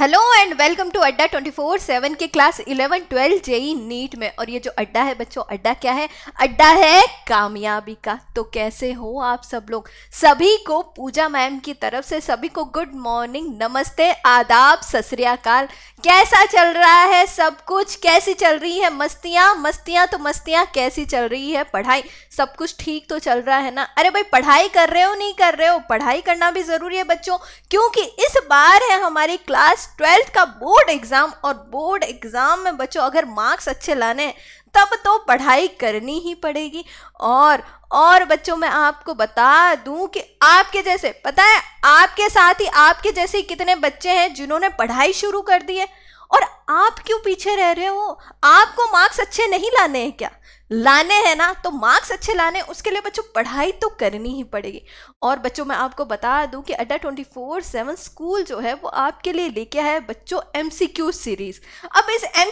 hello and welcome to अड्डा 24/7 के class 11 12 JEE NEET में और ये जो अड्डा है बच्चों अड्डा क्या है अड्डा है कामयाबी का तो कैसे हो आप सब लोग सभी को पूजा मैम की तरफ से सभी को गुड मॉर्निंग नमस्ते आदाब सतरियाकाल कैसा चल रहा है सब कुछ कैसी चल रही है मस्तियाँ मस्तियाँ तो मस्तियाँ कैसी चल रही है पढ़ाई सब कुछ ठीक तो चल रहा है ना अरे भाई पढ़ाई कर रहे हो नहीं कर रहे हो पढ़ाई करना भी ज़रूरी है बच्चों क्योंकि इस बार है हमारी क्लास ट्वेल्थ का बोर्ड एग्ज़ाम और बोर्ड एग्ज़ाम में बच्चों अगर मार्क्स अच्छे लाने तब तो पढ़ाई करनी ही पड़ेगी और और बच्चों मैं आपको बता दूं कि आपके जैसे पता है आपके साथ ही आपके जैसे कितने बच्चे हैं जिन्होंने पढ़ाई शुरू कर दी है और आप क्यों पीछे रह रहे हो आपको मार्क्स अच्छे नहीं लाने हैं क्या लाने हैं ना तो मार्क्स अच्छे लाने उसके लिए बच्चों पढ़ाई तो करनी ही पड़ेगी और बच्चों मैं आपको बता दूं कि अड्डा ट्वेंटी फोर सेवन स्कूल जो है वो आपके लिए लेके आया है बच्चों एम सीरीज़ अब इस एम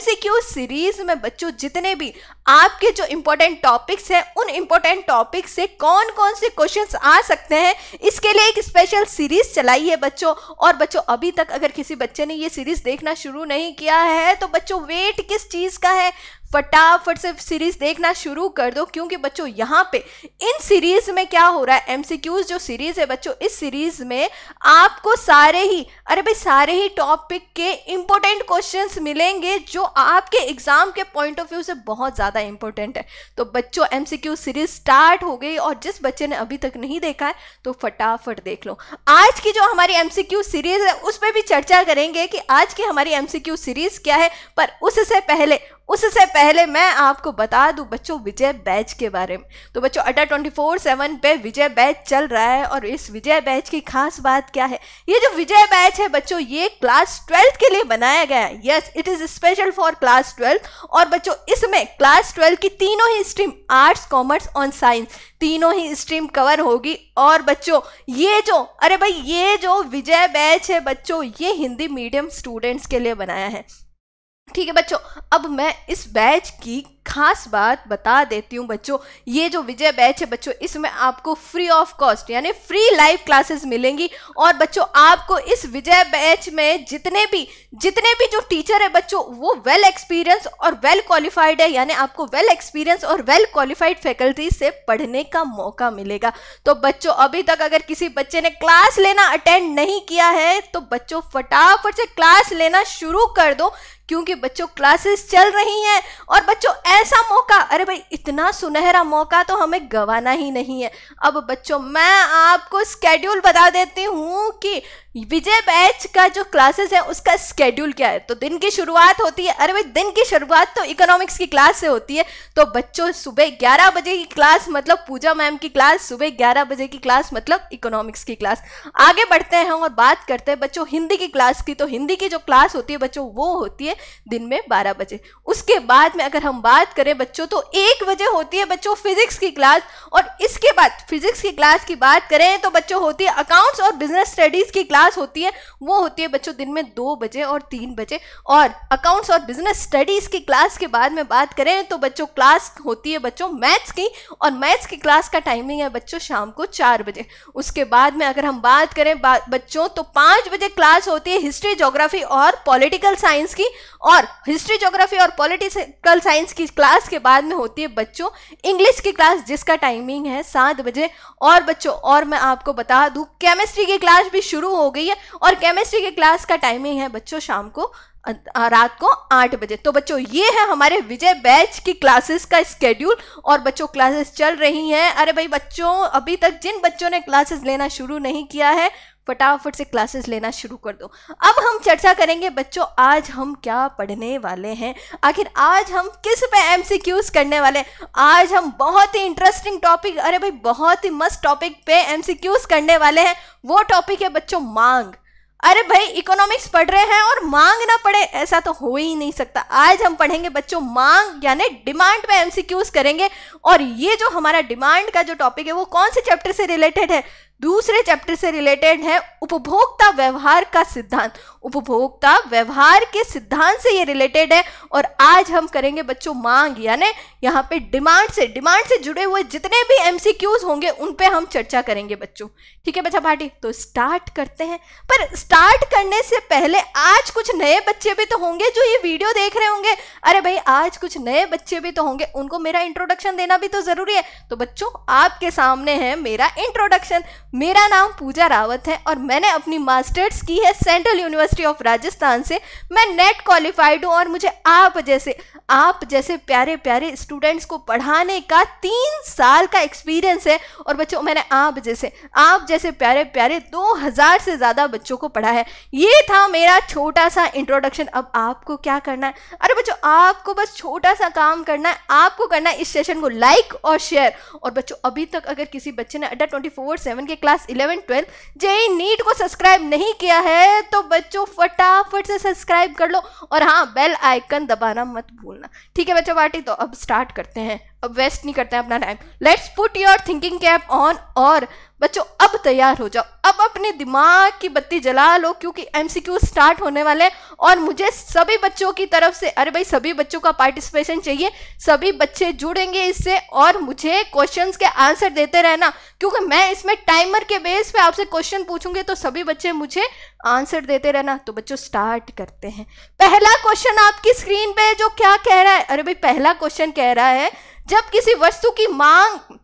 सीरीज़ में बच्चों जितने भी आपके जो इम्पोर्टेंट टॉपिक्स हैं उन इम्पोर्टेंट टॉपिक्स से कौन कौन से क्वेश्चन आ सकते हैं इसके लिए एक स्पेशल सीरीज़ चलाई है बच्चों और बच्चों अभी तक अगर किसी बच्चे ने ये सीरीज़ देखना शुरू नहीं किया है तो बच्चों वेट किस चीज़ का है फटाफट से सीरीज देखना शुरू कर दो क्योंकि बच्चों यहाँ पे इन सीरीज में क्या हो रहा है एमसीक्यूज जो सीरीज है बच्चों इस सीरीज में आपको सारे ही अरे भाई सारे ही टॉपिक के इंपॉर्टेंट क्वेश्चंस मिलेंगे जो आपके एग्जाम के पॉइंट ऑफ व्यू से बहुत ज़्यादा इंपॉर्टेंट है तो बच्चों एम सीरीज स्टार्ट हो गई और जिस बच्चे ने अभी तक नहीं देखा है तो फटाफट देख लो आज की जो हमारी एम सीरीज है उस पर भी चर्चा करेंगे कि आज की हमारी एम सीरीज क्या है पर उससे पहले उससे पहले मैं आपको बता दूं बच्चों विजय बैच के बारे में तो बच्चों अड्डा ट्वेंटी फोर सेवन पे विजय बैच चल रहा है और इस विजय बैच की खास बात क्या है ये जो विजय बैच है बच्चों ये क्लास ट्वेल्थ के लिए बनाया गया है yes it is special for class twelfth और बच्चों इसमें क्लास ट्वेल्थ की तीनों ही स्ट्रीम आर्ट्स कॉमर्स और साइंस तीनों ही स्ट्रीम कवर होगी और बच्चों ये जो अरे भाई ये जो विजय बैच है बच्चों ये हिंदी मीडियम स्टूडेंट्स के लिए बनाया है ठीक है बच्चों अब मैं इस बैच की खास बात बता देती हूँ बच्चों ये जो विजय बैच है बच्चों इसमें आपको फ्री ऑफ कॉस्ट यानी फ्री लाइव क्लासेस मिलेंगी और बच्चों आपको इस विजय बैच में जितने भी जितने भी जो टीचर है बच्चों वो वेल एक्सपीरियंस और वेल क्वालिफाइड है यानी आपको वेल एक्सपीरियंस और वेल क्वालिफाइड फैकल्टी से पढ़ने का मौका मिलेगा तो बच्चों अभी तक अगर किसी बच्चे ने क्लास लेना अटेंड नहीं किया है तो बच्चों फटाफट से क्लास लेना शुरू कर दो क्योंकि बच्चों क्लासेस चल रही हैं और बच्चों ऐसा मौका अरे भाई इतना सुनहरा मौका तो हमें गंवाना ही नहीं है अब बच्चों मैं आपको स्केड्यूल बता देती हूँ कि विजय बैच का जो क्लासेस है उसका स्केड्यूल क्या है तो दिन की शुरुआत होती है अरे भाई दिन की शुरुआत तो इकोनॉमिक्स की क्लास से होती है तो बच्चों सुबह ग्यारह बजे की क्लास मतलब पूजा मैम की क्लास सुबह ग्यारह बजे की क्लास मतलब इकोनॉमिक्स की क्लास आगे बढ़ते हैं और बात करते हैं बच्चों हिंदी की क्लास की तो हिंदी की जो क्लास होती है बच्चों वो होती है दिन में बारह बजे उसके बाद में अगर हम बात करें बच्चों तो एक बजे होती है बच्चों फिजिक्स की क्लास और इसके बाद फिजिक्स की क्लास की बात करें तो बच्चों होती है अकाउंट्स और बिजनेस स्टडीज की क्लास होती है वो होती है बच्चों दिन में दो बजे और तीन बजे और अकाउंट्स और बिजनेस स्टडीज की क्लास के बाद में बात करें तो बच्चों क्लास होती है बच्चों मैथ्स की और मैथ्स की क्लास का टाइमिंग है बच्चों शाम को चार बजे उसके बाद में अगर हम बात करें बच्चों तो पाँच बजे क्लास होती है हिस्ट्री जोग्राफी और पॉलिटिकल साइंस की और हिस्ट्री ज्योग्राफी और पॉलिटिकल साइंस की क्लास के बाद में होती है बच्चों इंग्लिश की क्लास जिसका टाइमिंग है सात बजे और बच्चों और मैं आपको बता दूँ केमिस्ट्री की क्लास भी शुरू हो गई है और केमिस्ट्री की क्लास का टाइमिंग है बच्चों शाम को रात को आठ बजे तो बच्चों ये है हमारे विजय बैच की क्लासेस का स्केड्यूल और बच्चों क्लासेस चल रही हैं अरे भाई बच्चों अभी तक जिन बच्चों ने क्लासेस लेना शुरू नहीं किया है फटाफट से क्लासेस लेना शुरू कर दो अब हम चर्चा करेंगे बच्चों आज हम क्या पढ़ने वाले हैं आखिर आज हम किस पे एम करने वाले हैं आज हम बहुत ही इंटरेस्टिंग टॉपिक अरे भाई बहुत ही मस्त टॉपिक पे एम करने वाले हैं वो टॉपिक है बच्चों मांग अरे भाई इकोनॉमिक्स पढ़ रहे हैं और मांग ना पड़े ऐसा तो हो ही नहीं सकता आज हम पढ़ेंगे बच्चों मांग यानी डिमांड पे एमसीक्यूज करेंगे और ये जो हमारा डिमांड का जो टॉपिक है वो कौन से चैप्टर से रिलेटेड है दूसरे चैप्टर से रिलेटेड है उपभोक्ता व्यवहार का सिद्धांत उपभोक्ता व्यवहार के सिद्धांत से ये रिलेटेड है और आज हम करेंगे बच्चों मांग यानी यहाँ पे डिमांड से डिमांड से जुड़े हुए जितने भी एमसीक्यूज होंगे उन पे हम चर्चा करेंगे बच्चों ठीक है बच्चा पार्टी तो स्टार्ट करते हैं पर स्टार्ट करने से पहले आज कुछ नए बच्चे भी तो होंगे जो ये वीडियो देख रहे होंगे अरे भाई आज कुछ नए बच्चे भी तो होंगे उनको मेरा इंट्रोडक्शन देना भी तो ज़रूरी है तो बच्चों आपके सामने है मेरा इंट्रोडक्शन मेरा नाम पूजा रावत है और मैंने अपनी मास्टर्स की है सेंट्रल यूनिवर्सिटी ऑफ राजस्थान से मैं नेट क्वालिफाइड हूँ और मुझे आप जैसे आप जैसे प्यारे प्यारे स्टूडेंट्स को पढ़ाने का तीन साल का एक्सपीरियंस है और बच्चों मैंने आप जैसे आप जैसे जैसे प्यारे प्यारे 2000 से ज़्यादा बच्चों को पढ़ा है ये था मेरा छोटा सा इंट्रोडक्शन अब आपको क्या करना है अरे बच्चों आपको बस छोटा सा काम करना है आपको करना है इस सेशन को लाइक और शेयर और बच्चों अभी तक अगर किसी बच्चे ने अड्डा ट्वेंटी फोर के class eleven twelfth JEE NEET को सब्सक्राइब नहीं किया है तो बच्चों फटाफट से सब्सक्राइब कर लो और हाँ बेल आइकन दबाना मत भूलना ठीक है बच्चों पार्टी तो अब स्टार्ट करते हैं अब वेस्ट नहीं करते हैं अपना time let's put your thinking cap on और बच्चों अब तैयार हो जाओ अब अपने दिमाग की बत्ती जला लो क्योंकि क्यू स्टार्ट होने वाले हैं और मुझे सभी बच्चों की तरफ से अरे भाई सभी बच्चों का पार्टिसिपेशन चाहिए सभी बच्चे जुड़ेंगे इससे और मुझे क्वेश्चन के आंसर देते रहना क्योंकि मैं इसमें टाइमर के बेस पे आपसे क्वेश्चन पूछूंगी तो सभी बच्चे मुझे आंसर देते रहना तो बच्चों स्टार्ट करते हैं पहला क्वेश्चन आपकी स्क्रीन पे जो क्या कह रहा है अरे भाई पहला क्वेश्चन कह रहा है जब किसी वस्तु की मांग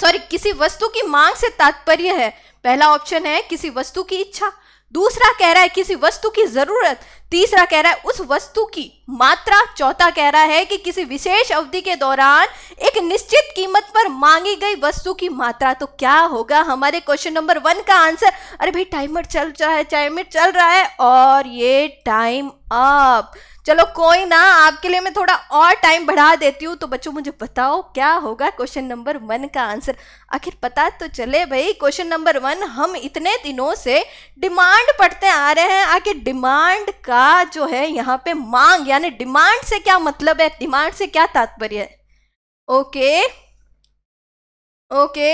सॉरी किसी वस्तु की मांग से तात्पर्य है पहला ऑप्शन है किसी वस्तु की इच्छा दूसरा कह रहा है किसी वस्तु की जरूरत तीसरा कह रहा है उस वस्तु की मात्रा चौथा कह रहा है कि किसी विशेष अवधि के दौरान एक निश्चित कीमत पर मांगी गई वस्तु की मात्रा तो क्या होगा हमारे क्वेश्चन नंबर वन का आंसर अरे भाई टाइमर चल रहा है टाइमर चल रहा है और ये टाइम अप चलो कोई ना आपके लिए मैं थोड़ा और टाइम बढ़ा देती हूँ तो बच्चों मुझे बताओ क्या होगा क्वेश्चन नंबर वन का आंसर आखिर पता तो चले भाई क्वेश्चन नंबर वन हम इतने दिनों से डिमांड पढ़ते आ रहे हैं आखिर डिमांड का का जो है यहाँ पे मांग यानी डिमांड से क्या मतलब है डिमांड से क्या तात्पर्य है ओके ओके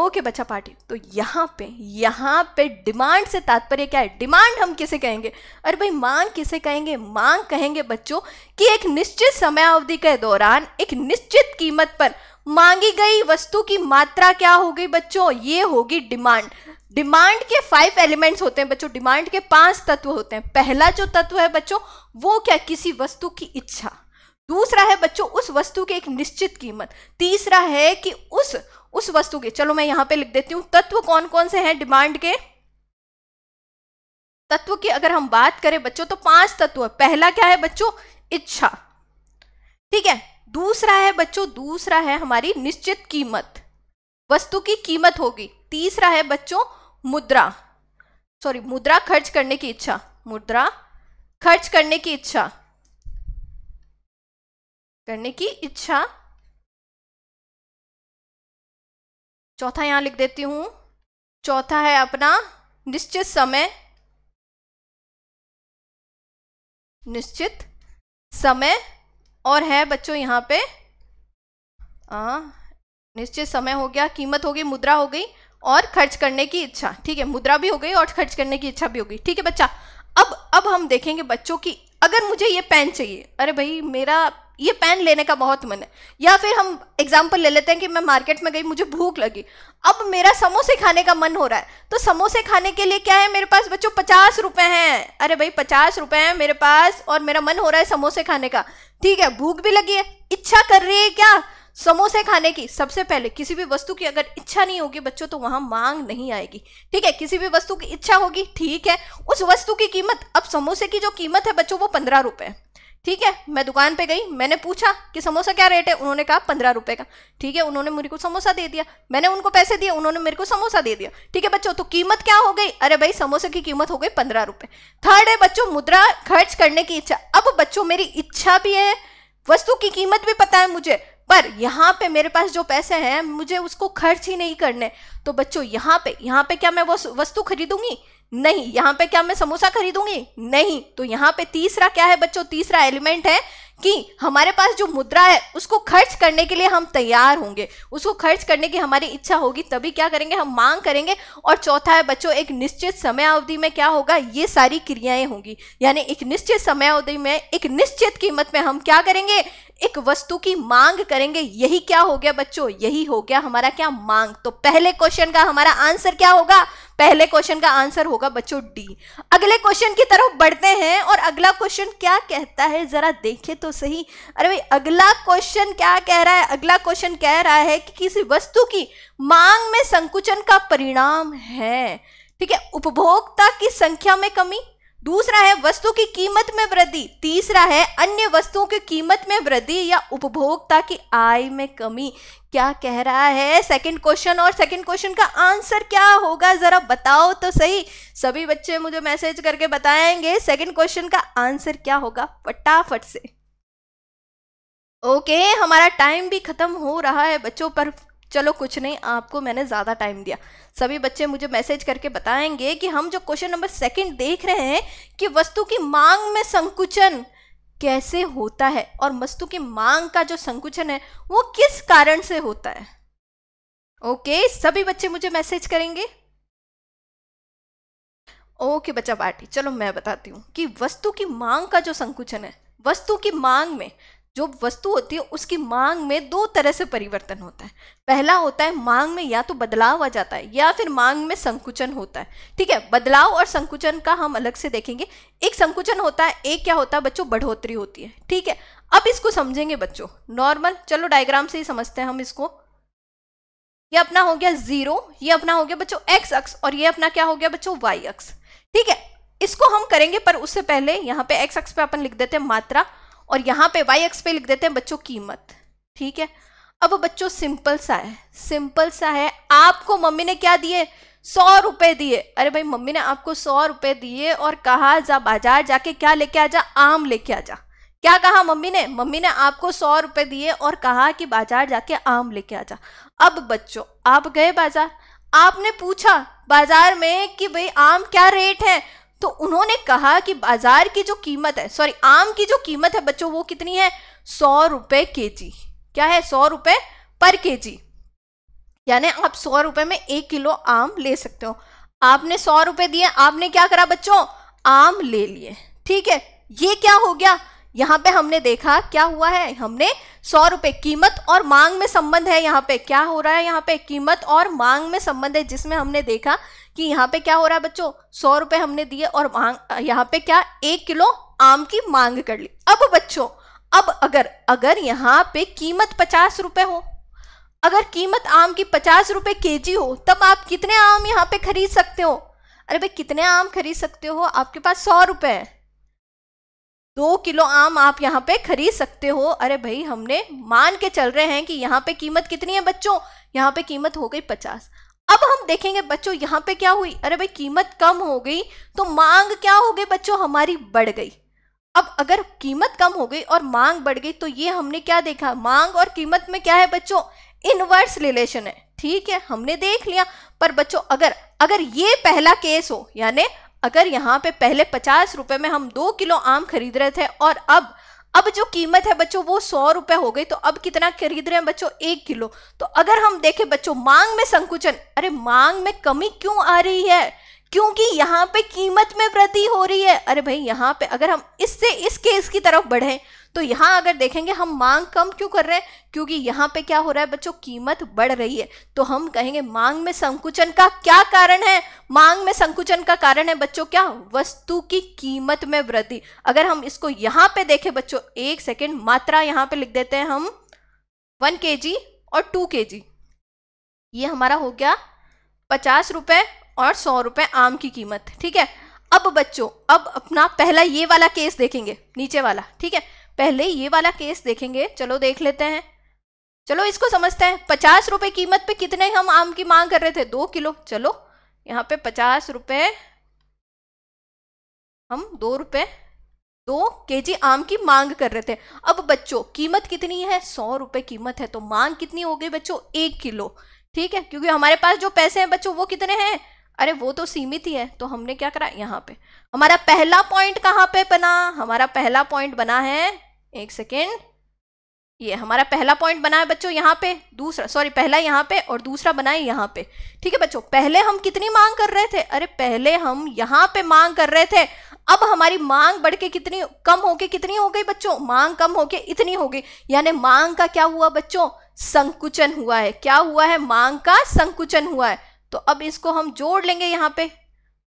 ओके बच्चा पार्टी तो यहाँ पे यहाँ पे डिमांड से तात्पर्य क्या है डिमांड हम किसे कहेंगे अरे भाई मांग किसे कहेंगे मांग कहेंगे बच्चों कि एक निश्चित समय अवधि के दौरान एक निश्चित कीमत पर मांगी गई वस्तु की मात्रा क्या होगी बच्चों ये होगी डिमांड डिमांड के फाइव एलिमेंट्स होते हैं बच्चों डिमांड के पांच तत्व होते हैं पहला जो तत्व है बच्चों वो क्या किसी वस्तु की इच्छा दूसरा है बच्चों उस वस्तु की एक निश्चित कीमत तीसरा है कि उस उस वस्तु के चलो मैं यहां पे लिख देती हूं तत्व कौन कौन से हैं डिमांड के तत्व की अगर हम बात करें बच्चों तो पांच तत्व पहला क्या है बच्चों इच्छा ठीक है दूसरा है बच्चों दूसरा है हमारी निश्चित कीमत वस्तु की कीमत होगी तीसरा है बच्चों मुद्रा सॉरी मुद्रा खर्च करने की इच्छा मुद्रा खर्च करने की इच्छा करने की इच्छा चौथा यहां लिख देती हूं चौथा है अपना निश्चित समय निश्चित समय और है बच्चों यहाँ पे आ, निश्चित समय हो गया कीमत हो गई मुद्रा हो गई और खर्च करने की इच्छा ठीक है मुद्रा भी हो गई और खर्च करने की इच्छा भी हो गई ठीक है बच्चा अब अब हम देखेंगे बच्चों की अगर मुझे ये पेन चाहिए अरे भाई मेरा ये पेन लेने का बहुत मन है या फिर हम एग्जाम्पल ले लेते हैं कि मैं मार्केट में गई मुझे भूख लगी अब मेरा समोसे खाने का मन हो रहा है तो समोसे खाने के लिए क्या है मेरे पास बच्चों पचास रुपए हैं अरे भाई पचास रुपए हैं मेरे पास और मेरा मन हो रहा है समोसे खाने का ठीक है भूख भी लगी है इच्छा कर रही है क्या समोसे खाने की सबसे पहले किसी भी वस्तु की अगर इच्छा नहीं होगी बच्चों तो वहां मांग नहीं आएगी ठीक है किसी भी वस्तु की इच्छा होगी ठीक है उस वस्तु की कीमत अब समोसे की जो कीमत है बच्चों वो पंद्रह रुपए ठीक है मैं दुकान पे गई मैंने पूछा कि समोसा क्या रेट है उन्होंने कहा पंद्रह रुपये का ठीक है उन्होंने मेरे को समोसा दे दिया मैंने उनको पैसे दिए उन्होंने मेरे को समोसा दे दिया ठीक है बच्चों तो कीमत क्या हो गई अरे भाई समोसे की कीमत हो गई पंद्रह रुपये थर्ड है बच्चों मुद्रा खर्च करने की इच्छा अब बच्चों मेरी इच्छा भी है वस्तु की कीमत भी पता है मुझे पर यहाँ पे मेरे पास जो पैसे हैं मुझे उसको खर्च ही नहीं करने तो बच्चों यहाँ पे यहाँ पे क्या मैं वो वस्तु खरीदूंगी नहीं यहाँ पे क्या मैं समोसा खरीदूंगी नहीं तो यहाँ पे तीसरा क्या है बच्चों तीसरा एलिमेंट है कि हमारे पास जो मुद्रा है उसको खर्च करने के लिए हम तैयार होंगे उसको खर्च करने की हमारी इच्छा होगी तभी क्या करेंगे हम मांग करेंगे और चौथा है बच्चों एक निश्चित समय अवधि में क्या होगा ये सारी क्रियाएं होंगी यानी एक निश्चित समय अवधि में एक निश्चित कीमत में हम क्या करेंगे एक वस्तु की मांग करेंगे यही क्या हो गया बच्चों यही हो गया हमारा क्या मांग तो पहले क्वेश्चन का हमारा आंसर क्या होगा पहले क्वेश्चन का आंसर होगा बच्चों डी अगले क्वेश्चन की तरफ बढ़ते हैं और अगला क्वेश्चन क्या कहता है जरा देखें तो सही अरे भाई अगला क्वेश्चन क्या कह रहा है अगला क्वेश्चन कह रहा है कि किसी वस्तु की मांग में संकुचन का परिणाम है ठीक है उपभोक्ता की संख्या में कमी दूसरा है वस्तु की कीमत में वृद्धि तीसरा है अन्य वस्तुओं की कीमत में वृद्धि या उपभोक्ता की आय में कमी क्या कह रहा है सेकंड क्वेश्चन और सेकंड क्वेश्चन का आंसर क्या होगा जरा बताओ तो सही सभी बच्चे मुझे मैसेज करके बताएंगे सेकंड क्वेश्चन का आंसर क्या होगा फटाफट से ओके हमारा टाइम भी खत्म हो रहा है बच्चों पर चलो कुछ नहीं आपको मैंने ज़्यादा टाइम दिया सभी बच्चे मुझे मैसेज करके बताएंगे कि हम जो क्वेश्चन नंबर सेकंड देख रहे हैं कि वस्तु की मांग में संकुचन कैसे होता है और वस्तु की मांग का जो संकुचन है वो किस कारण से होता है ओके सभी बच्चे मुझे मैसेज करेंगे ओके बच्चा पार्टी चलो मैं बताती हूँ कि वस्तु की मांग का जो संकुचन है वस्तु की मांग में जो वस्तु होती है उसकी मांग में दो तरह से परिवर्तन होता है पहला होता है मांग में या तो बदलाव आ जाता है या फिर मांग में संकुचन होता है ठीक है बदलाव और संकुचन का हम अलग से देखेंगे एक संकुचन होता है एक क्या होता है बच्चों बढ़ोतरी होती है ठीक है अब इसको समझेंगे बच्चों नॉर्मल चलो डायग्राम से ही समझते हैं हम इसको ये अपना हो गया जीरो ये अपना हो गया बच्चों एक्स अक्स और ये अपना क्या हो गया बच्चों वाई अक्स ठीक है इसको हम करेंगे पर उससे पहले यहाँ पे एक्स अक्स पे अपन लिख देते हैं मात्रा और यहाँ पे वाई एक्स पे लिख देते हैं बच्चों कीमत ठीक है अब बच्चों सिंपल सा है सिंपल सा है आपको मम्मी ने क्या दिए सौ रुपए दिए अरे भाई मम्मी ने आपको सौ रुपए दिए और कहा जा बाजार जाके क्या लेके आ जा आम लेके आ जा क्या कहा मम्मी ने मम्मी ने आपको सौ रुपए दिए और कहा कि बाजार जाके आम लेके आ जा अब बच्चों आप गए बाजार आपने पूछा बाजार में कि भाई आम क्या रेट है तो उन्होंने कहा कि बाजार की जो कीमत है सॉरी आम की जो कीमत है बच्चों वो कितनी है सौ रुपए के जी क्या है सौ रुपए पर के जी यानी आप सौ रुपए में एक किलो आम ले सकते हो आपने सौ रुपए दिए आपने क्या करा बच्चों आम ले लिए ठीक है ये क्या हो गया यहां पे हमने देखा क्या हुआ है हमने सौ रुपए कीमत और मांग में संबंध है यहाँ पे क्या हो रहा है यहाँ पे कीमत और मांग में संबंध है जिसमें हमने देखा कि यहाँ पे क्या हो रहा है बच्चों सौ रुपए हमने दिए और मांग यहाँ पे क्या एक किलो आम की मांग कर ली अब बच्चों अब अगर अगर यहाँ पे कीमत पचास रुपए हो अगर कीमत आम की पचास रुपए के जी हो तब आप कितने आम यहाँ पे खरीद सकते हो अरे भाई कितने आम खरीद सकते हो आपके पास सौ रुपए है दो किलो आम आप यहाँ पे खरीद सकते हो अरे भाई हमने मान के चल रहे हैं कि यहाँ पे कीमत कितनी है बच्चों यहाँ पे कीमत हो गई पचास अब हम देखेंगे बच्चों यहाँ पे क्या हुई अरे भाई कीमत कम हो गई तो मांग क्या हो गई बच्चों हमारी बढ़ गई अब अगर कीमत कम हो गई और मांग बढ़ गई तो ये हमने क्या देखा मांग और कीमत में क्या है बच्चों इनवर्स रिलेशन है ठीक है हमने देख लिया पर बच्चों अगर अगर ये पहला केस हो यानी अगर यहाँ पे पहले पचास रुपए में हम दो किलो आम खरीद रहे थे और अब अब जो कीमत है बच्चों वो सौ रुपए हो गई तो अब कितना खरीद रहे हैं बच्चों एक किलो तो अगर हम देखें बच्चों मांग में संकुचन अरे मांग में कमी क्यों आ रही है क्योंकि यहाँ पे कीमत में वृद्धि हो रही है अरे भाई यहाँ पे अगर हम इससे इस केस की तरफ बढ़े तो यहाँ अगर देखेंगे हम मांग कम क्यों कर रहे हैं क्योंकि यहाँ पे क्या हो रहा है बच्चों कीमत बढ़ रही है तो हम कहेंगे मांग में संकुचन का क्या कारण है मांग में संकुचन का कारण है बच्चों क्या वस्तु की कीमत में वृद्धि अगर हम इसको यहाँ पे देखें बच्चों एक सेकेंड मात्रा यहाँ पे लिख देते हैं हम वन के और टू के ये हमारा हो गया पचास रुपये और सौ रुपये आम की कीमत ठीक है अब बच्चों अब अपना पहला ये वाला केस देखेंगे नीचे वाला ठीक है पहले ये वाला केस देखेंगे चलो देख लेते हैं चलो इसको समझते हैं पचास रुपए कीमत पे कितने हम आम की मांग कर रहे थे दो किलो चलो यहाँ पे पचास रुपए हम दो रुपए दो के जी आम की मांग कर रहे थे अब बच्चों कीमत कितनी है सौ रुपए कीमत है तो मांग कितनी हो गई बच्चों एक किलो ठीक है क्योंकि हमारे पास जो पैसे हैं बच्चों वो कितने हैं अरे वो तो सीमित ही है तो हमने क्या करा यहाँ पे हमारा पहला पॉइंट कहाँ पे बना हमारा पहला पॉइंट बना है एक सेकेंड ये हमारा पहला पॉइंट बना है बच्चों यहाँ पे दूसरा सॉरी पहला यहाँ पे और दूसरा बना है यहाँ पे ठीक है बच्चों पहले हम कितनी मांग कर रहे थे अरे पहले हम यहाँ पे मांग कर रहे थे अब हमारी मांग बढ़ के कितनी कम होके कितनी हो गई बच्चों मांग कम होके इतनी हो गई यानी मांग का क्या हुआ बच्चों संकुचन हुआ है क्या हुआ है मांग का संकुचन हुआ है तो अब इसको हम जोड़ लेंगे यहाँ पे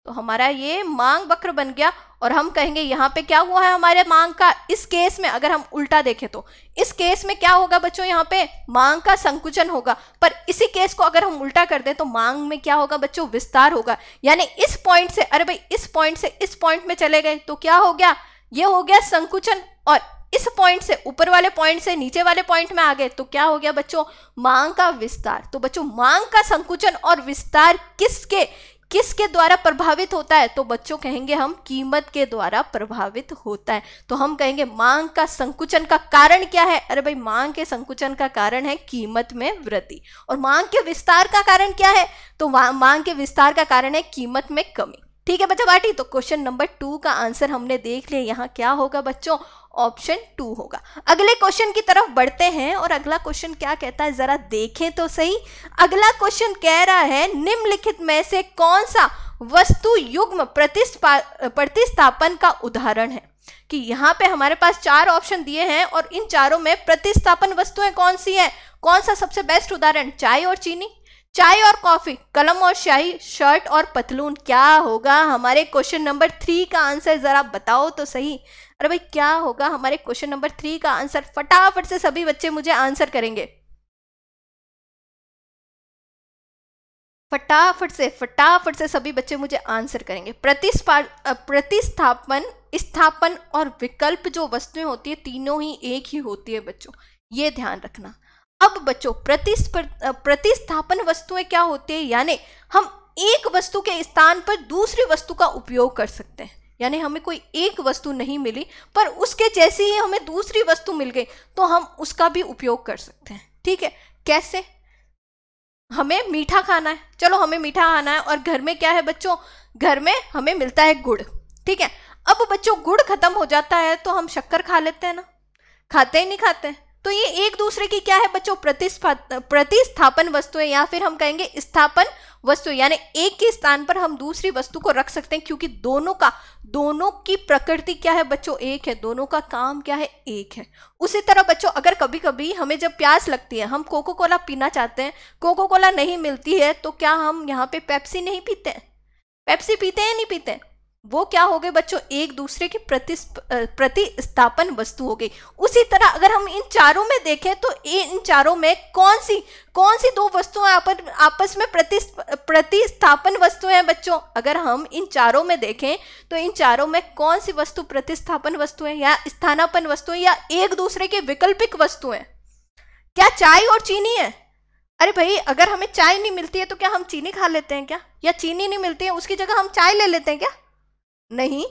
तो हमारा ये मांग वक्र बन गया और हम कहेंगे यहाँ पे क्या हुआ है हमारे मांग का इस केस में अगर हम उल्टा देखें तो इस केस में क्या होगा बच्चों यहाँ पे मांग का संकुचन होगा पर इसी केस को अगर हम उल्टा कर दें तो मांग में क्या होगा बच्चों विस्तार होगा यानी इस पॉइंट से अरे भाई इस पॉइंट से इस पॉइंट में चले गए तो क्या हो गया ये हो गया संकुचन और इस पॉइंट से ऊपर वाले पॉइंट से नीचे वाले पॉइंट में आ गए तो क्या हो गया बच्चों मांग का विस्तार तो बच्चों मांग का संकुचन और विस्तार किसके किसके द्वारा प्रभावित होता है तो बच्चों कहेंगे हम कीमत के द्वारा प्रभावित होता है तो हम कहेंगे मांग का संकुचन का कारण क्या है अरे भाई मांग के संकुचन का कारण है कीमत में वृद्धि और मांग के विस्तार का कारण क्या है तो मांग के विस्तार का कारण है कीमत में कमी ठीक है बच्चा बाटी तो क्वेश्चन नंबर टू का आंसर हमने देख लिया यहाँ क्या होगा बच्चों ऑप्शन टू होगा अगले क्वेश्चन की तरफ बढ़ते हैं और अगला क्वेश्चन क्या कहता है जरा देखें तो सही अगला क्वेश्चन कह रहा है निम्नलिखित में से कौन सा वस्तु युग्म प्रतिस्थापन का उदाहरण है कि यहाँ पे हमारे पास चार ऑप्शन दिए हैं और इन चारों में प्रतिस्थापन वस्तुएं कौन सी है कौन सा सबसे बेस्ट उदाहरण चाय और चीनी चाय और कॉफी कलम और शाही शर्ट और पतलून क्या होगा हमारे क्वेश्चन नंबर थ्री का आंसर जरा बताओ तो सही अरे भाई क्या होगा हमारे क्वेश्चन नंबर थ्री का आंसर फटाफट से सभी बच्चे मुझे आंसर करेंगे फटाफट से फटाफट से सभी बच्चे मुझे आंसर करेंगे प्रतिस्थापन स्थापन और विकल्प जो वस्तुएं होती है तीनों ही एक ही होती है बच्चों ये ध्यान रखना अब बच्चों प्रतिस्थापन वस्तुएं क्या होती है यानी हम एक वस्तु के स्थान पर दूसरी वस्तु का उपयोग कर सकते हैं यानी हमें कोई एक वस्तु नहीं मिली पर उसके जैसे ही हमें दूसरी वस्तु मिल गई तो हम उसका भी उपयोग कर सकते हैं ठीक है कैसे हमें मीठा खाना है चलो हमें मीठा खाना है और घर में क्या है बच्चों घर में हमें मिलता है गुड़ ठीक है अब बच्चों गुड़ खत्म हो जाता है तो हम शक्कर खा लेते हैं ना खाते ही नहीं खाते तो ये एक दूसरे की क्या है बच्चों प्रतिस्था प्रतिस्थापन वस्तु है या फिर हम कहेंगे स्थापन वस्तु यानी एक के स्थान पर हम दूसरी वस्तु को रख सकते हैं क्योंकि दोनों का दोनों की प्रकृति क्या है बच्चों एक है दोनों का काम क्या है एक है उसी तरह बच्चों अगर कभी कभी हमें जब प्यास लगती है हम कोको कोला पीना चाहते हैं कोको कोला नहीं मिलती है तो क्या हम यहाँ पे पेप्सी नहीं पीते पेप्सी पीते हैं नहीं पीते हैं वो क्या हो गए बच्चों एक दूसरे की प्रति प्रतिस्थापन वस्तु हो गई उसी तरह अगर हम इन चारों में देखें तो इन चारों में कौन सी कौन सी दो वस्तुएं आपस आपस में प्रति प्रतिस्थापन वस्तुएं हैं बच्चों अगर हम इन चारों में देखें तो इन चारों में कौन सी वस्तु प्रतिस्थापन वस्तुएं या स्थानापन वस्तुएं या एक दूसरे की वैकल्पिक वस्तुएं क्या चाय और चीनी है अरे भाई अगर हमें चाय नहीं मिलती है तो क्या हम चीनी खा लेते हैं क्या या चीनी नहीं मिलती है उसकी जगह हम चाय ले लेते हैं क्या नहीं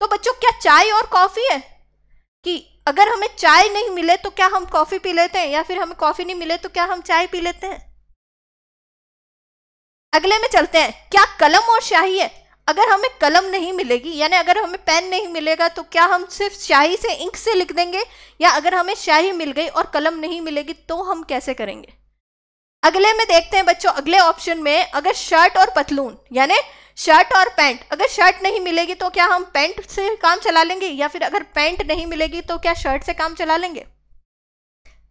तो बच्चों क्या चाय और कॉफ़ी है कि अगर हमें चाय नहीं मिले तो क्या हम कॉफ़ी पी लेते हैं या फिर हमें कॉफ़ी नहीं मिले तो क्या हम चाय पी लेते हैं अगले में चलते हैं क्या कलम और शाही है अगर हमें कलम नहीं मिलेगी यानी अगर हमें पेन नहीं मिलेगा तो क्या हम सिर्फ शाही से इंक से लिख देंगे या अगर हमें शाही मिल गई और कलम नहीं मिलेगी तो हम कैसे करेंगे अगले में देखते हैं बच्चों अगले ऑप्शन में अगर शर्ट और पतलून यानी शर्ट और पैंट अगर शर्ट नहीं मिलेगी तो क्या हम पैंट से काम चला लेंगे या फिर अगर पैंट नहीं मिलेगी तो क्या शर्ट से काम चला लेंगे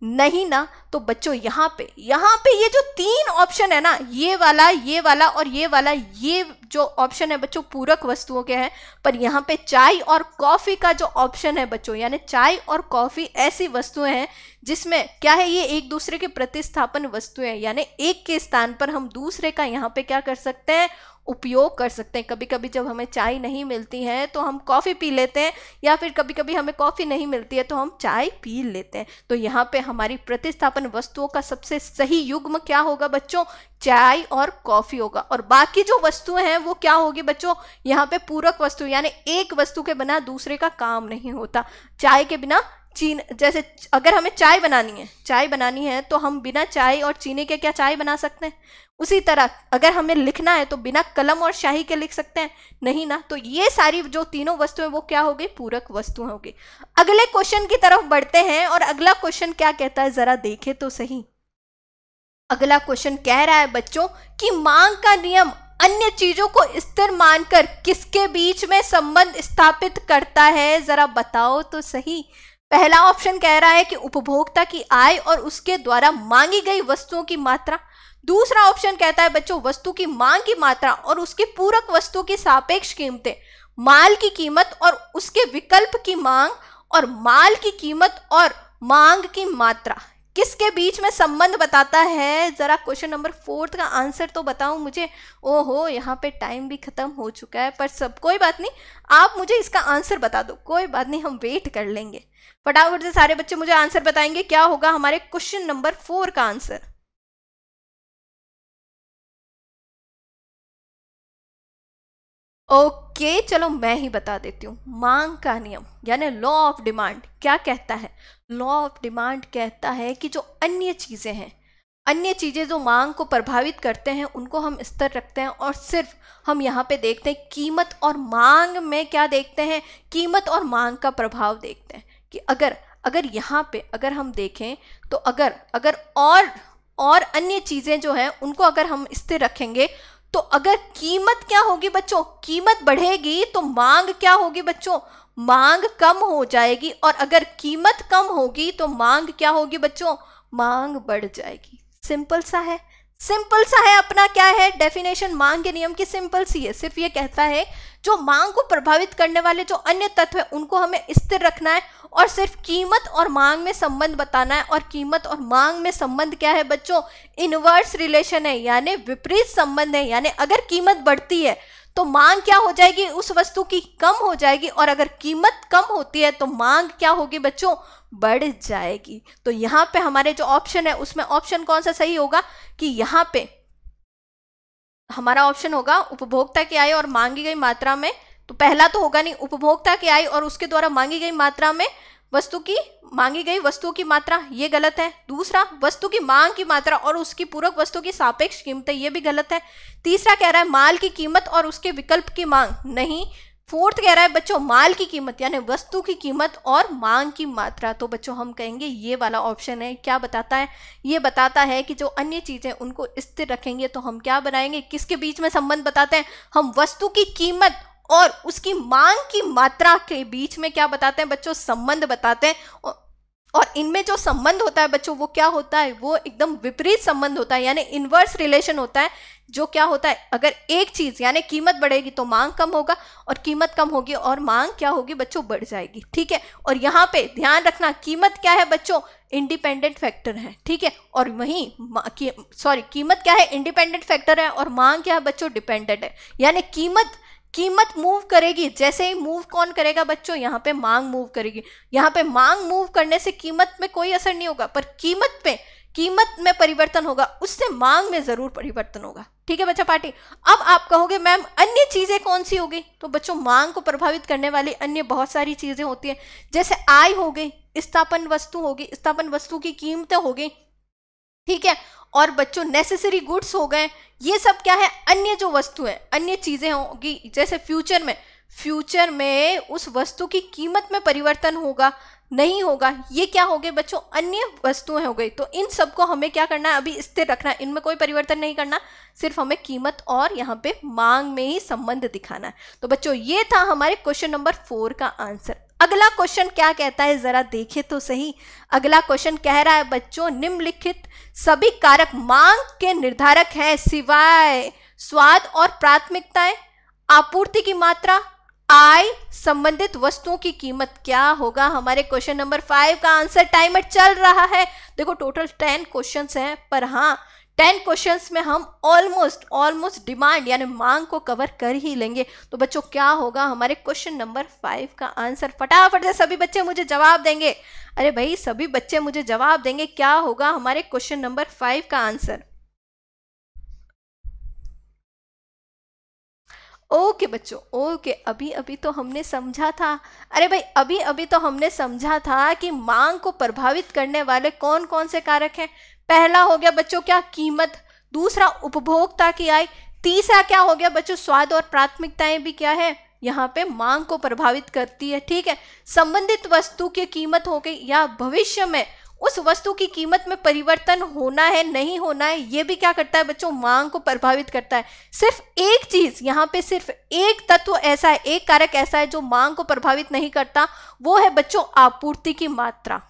नहीं ना तो बच्चों यहां पे यहां पे ये जो तीन ऑप्शन है ना ये वाला ये वाला और ये वाला ये जो ऑप्शन है बच्चों पूरक वस्तुओं के हैं पर यहाँ पे चाय और कॉफ़ी का जो ऑप्शन है बच्चों यानी चाय और कॉफ़ी ऐसी वस्तुएं हैं जिसमें क्या है ये एक दूसरे के प्रतिस्थापन वस्तुएं हैं यानी एक के स्थान पर हम दूसरे का यहाँ पे क्या कर सकते हैं उपयोग कर सकते हैं कभी कभी जब हमें चाय नहीं मिलती है तो हम कॉफ़ी पी लेते हैं या फिर कभी कभी हमें कॉफ़ी नहीं मिलती है तो हम चाय पी लेते हैं तो यहाँ पे हमारी प्रतिस्थापन वस्तुओं का सबसे सही युग्म क्या होगा बच्चों चाय और कॉफ़ी होगा और बाकी जो वस्तुएं हैं वो क्या होगी बच्चों यहाँ पे पूरक वस्तु यानी एक वस्तु के बिना दूसरे का काम नहीं होता चाय के बिना चीन जैसे अगर हमें चाय बनानी है चाय बनानी है तो हम बिना चाय और चीनी के क्या चाय बना सकते हैं उसी तरह अगर हमें लिखना है तो बिना कलम और शाही के लिख सकते हैं नहीं ना तो ये सारी जो तीनों वस्तुएं वो क्या होगी पूरक वस्तुएं होगी अगले क्वेश्चन की तरफ बढ़ते हैं और अगला क्वेश्चन क्या कहता है जरा देखे तो सही अगला क्वेश्चन कह रहा है बच्चों कि मांग का नियम अन्य चीजों को स्थिर मानकर किसके बीच में संबंध स्थापित करता है जरा बताओ तो सही पहला ऑप्शन कह रहा है कि उपभोक्ता की आय और उसके द्वारा मांगी गई वस्तुओं की मात्रा दूसरा ऑप्शन कहता है बच्चों वस्तु की मांग की मात्रा और उसके पूरक वस्तु की सापेक्ष कीमतें माल की कीमत और उसके विकल्प की मांग और माल की कीमत और मांग की मात्रा किसके बीच में संबंध बताता है जरा क्वेश्चन नंबर फोर्थ का आंसर तो बताऊं मुझे ओहो यहाँ पे टाइम भी खत्म हो चुका है पर सब कोई बात नहीं आप मुझे इसका आंसर बता दो कोई बात नहीं हम वेट कर लेंगे फटाफट से सारे बच्चे मुझे आंसर बताएंगे क्या होगा हमारे क्वेश्चन नंबर फोर का आंसर ओके चलो मैं ही बता देती हूँ मांग का नियम यानी लॉ ऑफ डिमांड क्या कहता है लॉ ऑफ डिमांड कहता है कि जो अन्य चीज़ें हैं अन्य चीज़ें जो मांग को प्रभावित करते हैं उनको हम स्तर रखते हैं और सिर्फ हम यहाँ पे देखते हैं कीमत और मांग में क्या देखते हैं कीमत और मांग का प्रभाव देखते हैं कि अगर अगर यहाँ पे अगर हम देखें तो अगर अगर और और अन्य चीज़ें जो हैं उनको अगर हम स्थिर रखेंगे तो अगर कीमत क्या होगी बच्चों कीमत बढ़ेगी तो मांग क्या होगी बच्चों मांग कम हो जाएगी और अगर कीमत कम होगी तो मांग क्या होगी बच्चों मांग बढ़ जाएगी सिंपल सा है सिंपल सा है अपना क्या है डेफिनेशन मांग के नियम की सिंपल सी है सिर्फ ये कहता है जो मांग को प्रभावित करने वाले जो अन्य तत्व है उनको हमें स्थिर रखना है और सिर्फ कीमत और मांग में संबंध बताना है और कीमत और मांग में संबंध क्या है बच्चों इनवर्स रिलेशन है यानी विपरीत संबंध है यानी अगर कीमत बढ़ती है तो मांग क्या हो जाएगी उस वस्तु की कम हो जाएगी और अगर कीमत कम होती है तो मांग क्या होगी बच्चों बढ़ जाएगी तो यहाँ पे हमारे जो ऑप्शन है उसमें ऑप्शन कौन सा सही होगा कि यहाँ पे हमारा ऑप्शन होगा उपभोक्ता की आय और मांगी गई मात्रा में तो पहला तो होगा नहीं उपभोक्ता की आय और उसके द्वारा मांगी गई मात्रा में वस्तु की मांगी गई वस्तुओं की मात्रा ये गलत है दूसरा वस्तु की मांग की मात्रा और उसकी पूरक वस्तु की सापेक्ष कीमतें ये भी गलत है तीसरा कह रहा है माल की कीमत और उसके विकल्प की मांग नहीं फोर्थ कह रहा है बच्चों माल की कीमत यानी वस्तु की कीमत और मांग की मात्रा तो बच्चों हम कहेंगे ये वाला ऑप्शन है क्या बताता है ये बताता है कि जो अन्य चीज़ें उनको स्थिर रखेंगे तो हम क्या बनाएंगे किसके बीच में संबंध बताते हैं हम वस्तु की कीमत और उसकी मांग की मात्रा के बीच में क्या बताते हैं बच्चों संबंध बताते हैं और इनमें जो संबंध होता है बच्चों वो क्या होता है वो एकदम विपरीत संबंध होता है यानी इन्वर्स रिलेशन होता है जो क्या होता है अगर एक चीज यानी कीमत बढ़ेगी तो मांग कम होगा और कीमत कम होगी और मांग क्या होगी बच्चों बढ़ जाएगी ठीक है और यहाँ पे ध्यान रखना कीमत क्या है बच्चों इंडिपेंडेंट फैक्टर है ठीक है और वहीं की, सॉरी कीमत क्या है इंडिपेंडेंट फैक्टर है और मांग क्या है बच्चों डिपेंडेंट है यानी कीमत कीमत मूव करेगी जैसे ही मूव कौन करेगा बच्चों यहाँ पे मांग मूव करेगी यहाँ पे मांग मूव करने से कीमत में कोई असर नहीं होगा पर कीमत पे कीमत में परिवर्तन होगा उससे मांग में जरूर परिवर्तन होगा ठीक है बच्चा पार्टी अब आप कहोगे मैम अन्य चीजें कौन सी होगी तो बच्चों मांग को प्रभावित करने वाली अन्य बहुत सारी चीजें होती है जैसे आय हो गई स्थापन वस्तु होगी स्थापन वस्तु की कीमतें हो गई ठीक है और बच्चों नेसेसरी गुड्स हो गए ये सब क्या है अन्य जो वस्तु है अन्य चीज़ें होगी जैसे फ्यूचर में फ्यूचर में उस वस्तु की कीमत में परिवर्तन होगा नहीं होगा ये क्या हो गए बच्चों अन्य वस्तुएं हो गई तो इन सबको हमें क्या करना है अभी स्थिर रखना है इनमें कोई परिवर्तन नहीं करना सिर्फ हमें कीमत और यहाँ पे मांग में ही संबंध दिखाना है तो बच्चों ये था हमारे क्वेश्चन नंबर फोर का आंसर अगला क्वेश्चन क्या कहता है जरा देखे तो सही अगला क्वेश्चन कह रहा है बच्चों निम्नलिखित सभी कारक मांग के निर्धारक हैं सिवाय स्वाद और प्राथमिकताएं आपूर्ति की मात्रा आय संबंधित वस्तुओं की कीमत क्या होगा हमारे क्वेश्चन नंबर फाइव का आंसर टाइमर चल रहा है देखो टोटल टेन क्वेश्चन हैं पर हाँ टेन क्वेश्चंस में हम ऑलमोस्ट ऑलमोस्ट डिमांड यानी मांग को कवर कर ही लेंगे तो बच्चों क्या होगा हमारे क्वेश्चन नंबर फाइव का आंसर फटाफट से सभी बच्चे मुझे जवाब देंगे अरे भाई सभी बच्चे मुझे जवाब देंगे क्या होगा हमारे क्वेश्चन नंबर फाइव का आंसर ओके बच्चों ओके अभी अभी तो हमने समझा था अरे भाई अभी अभी तो हमने समझा था कि मांग को प्रभावित करने वाले कौन कौन से कारक हैं पहला हो गया बच्चों क्या कीमत दूसरा उपभोक्ता की आय तीसरा क्या हो गया बच्चों स्वाद और प्राथमिकताएं भी क्या है यहाँ पे मांग को प्रभावित करती है ठीक है संबंधित वस्तु की कीमत हो गई या भविष्य में उस वस्तु की कीमत में परिवर्तन होना है नहीं होना है ये भी क्या करता है बच्चों मांग को प्रभावित करता है सिर्फ एक चीज यहाँ पे सिर्फ एक तत्व ऐसा है एक कारक ऐसा है जो मांग को प्रभावित नहीं करता वो है बच्चों आपूर्ति की मात्रा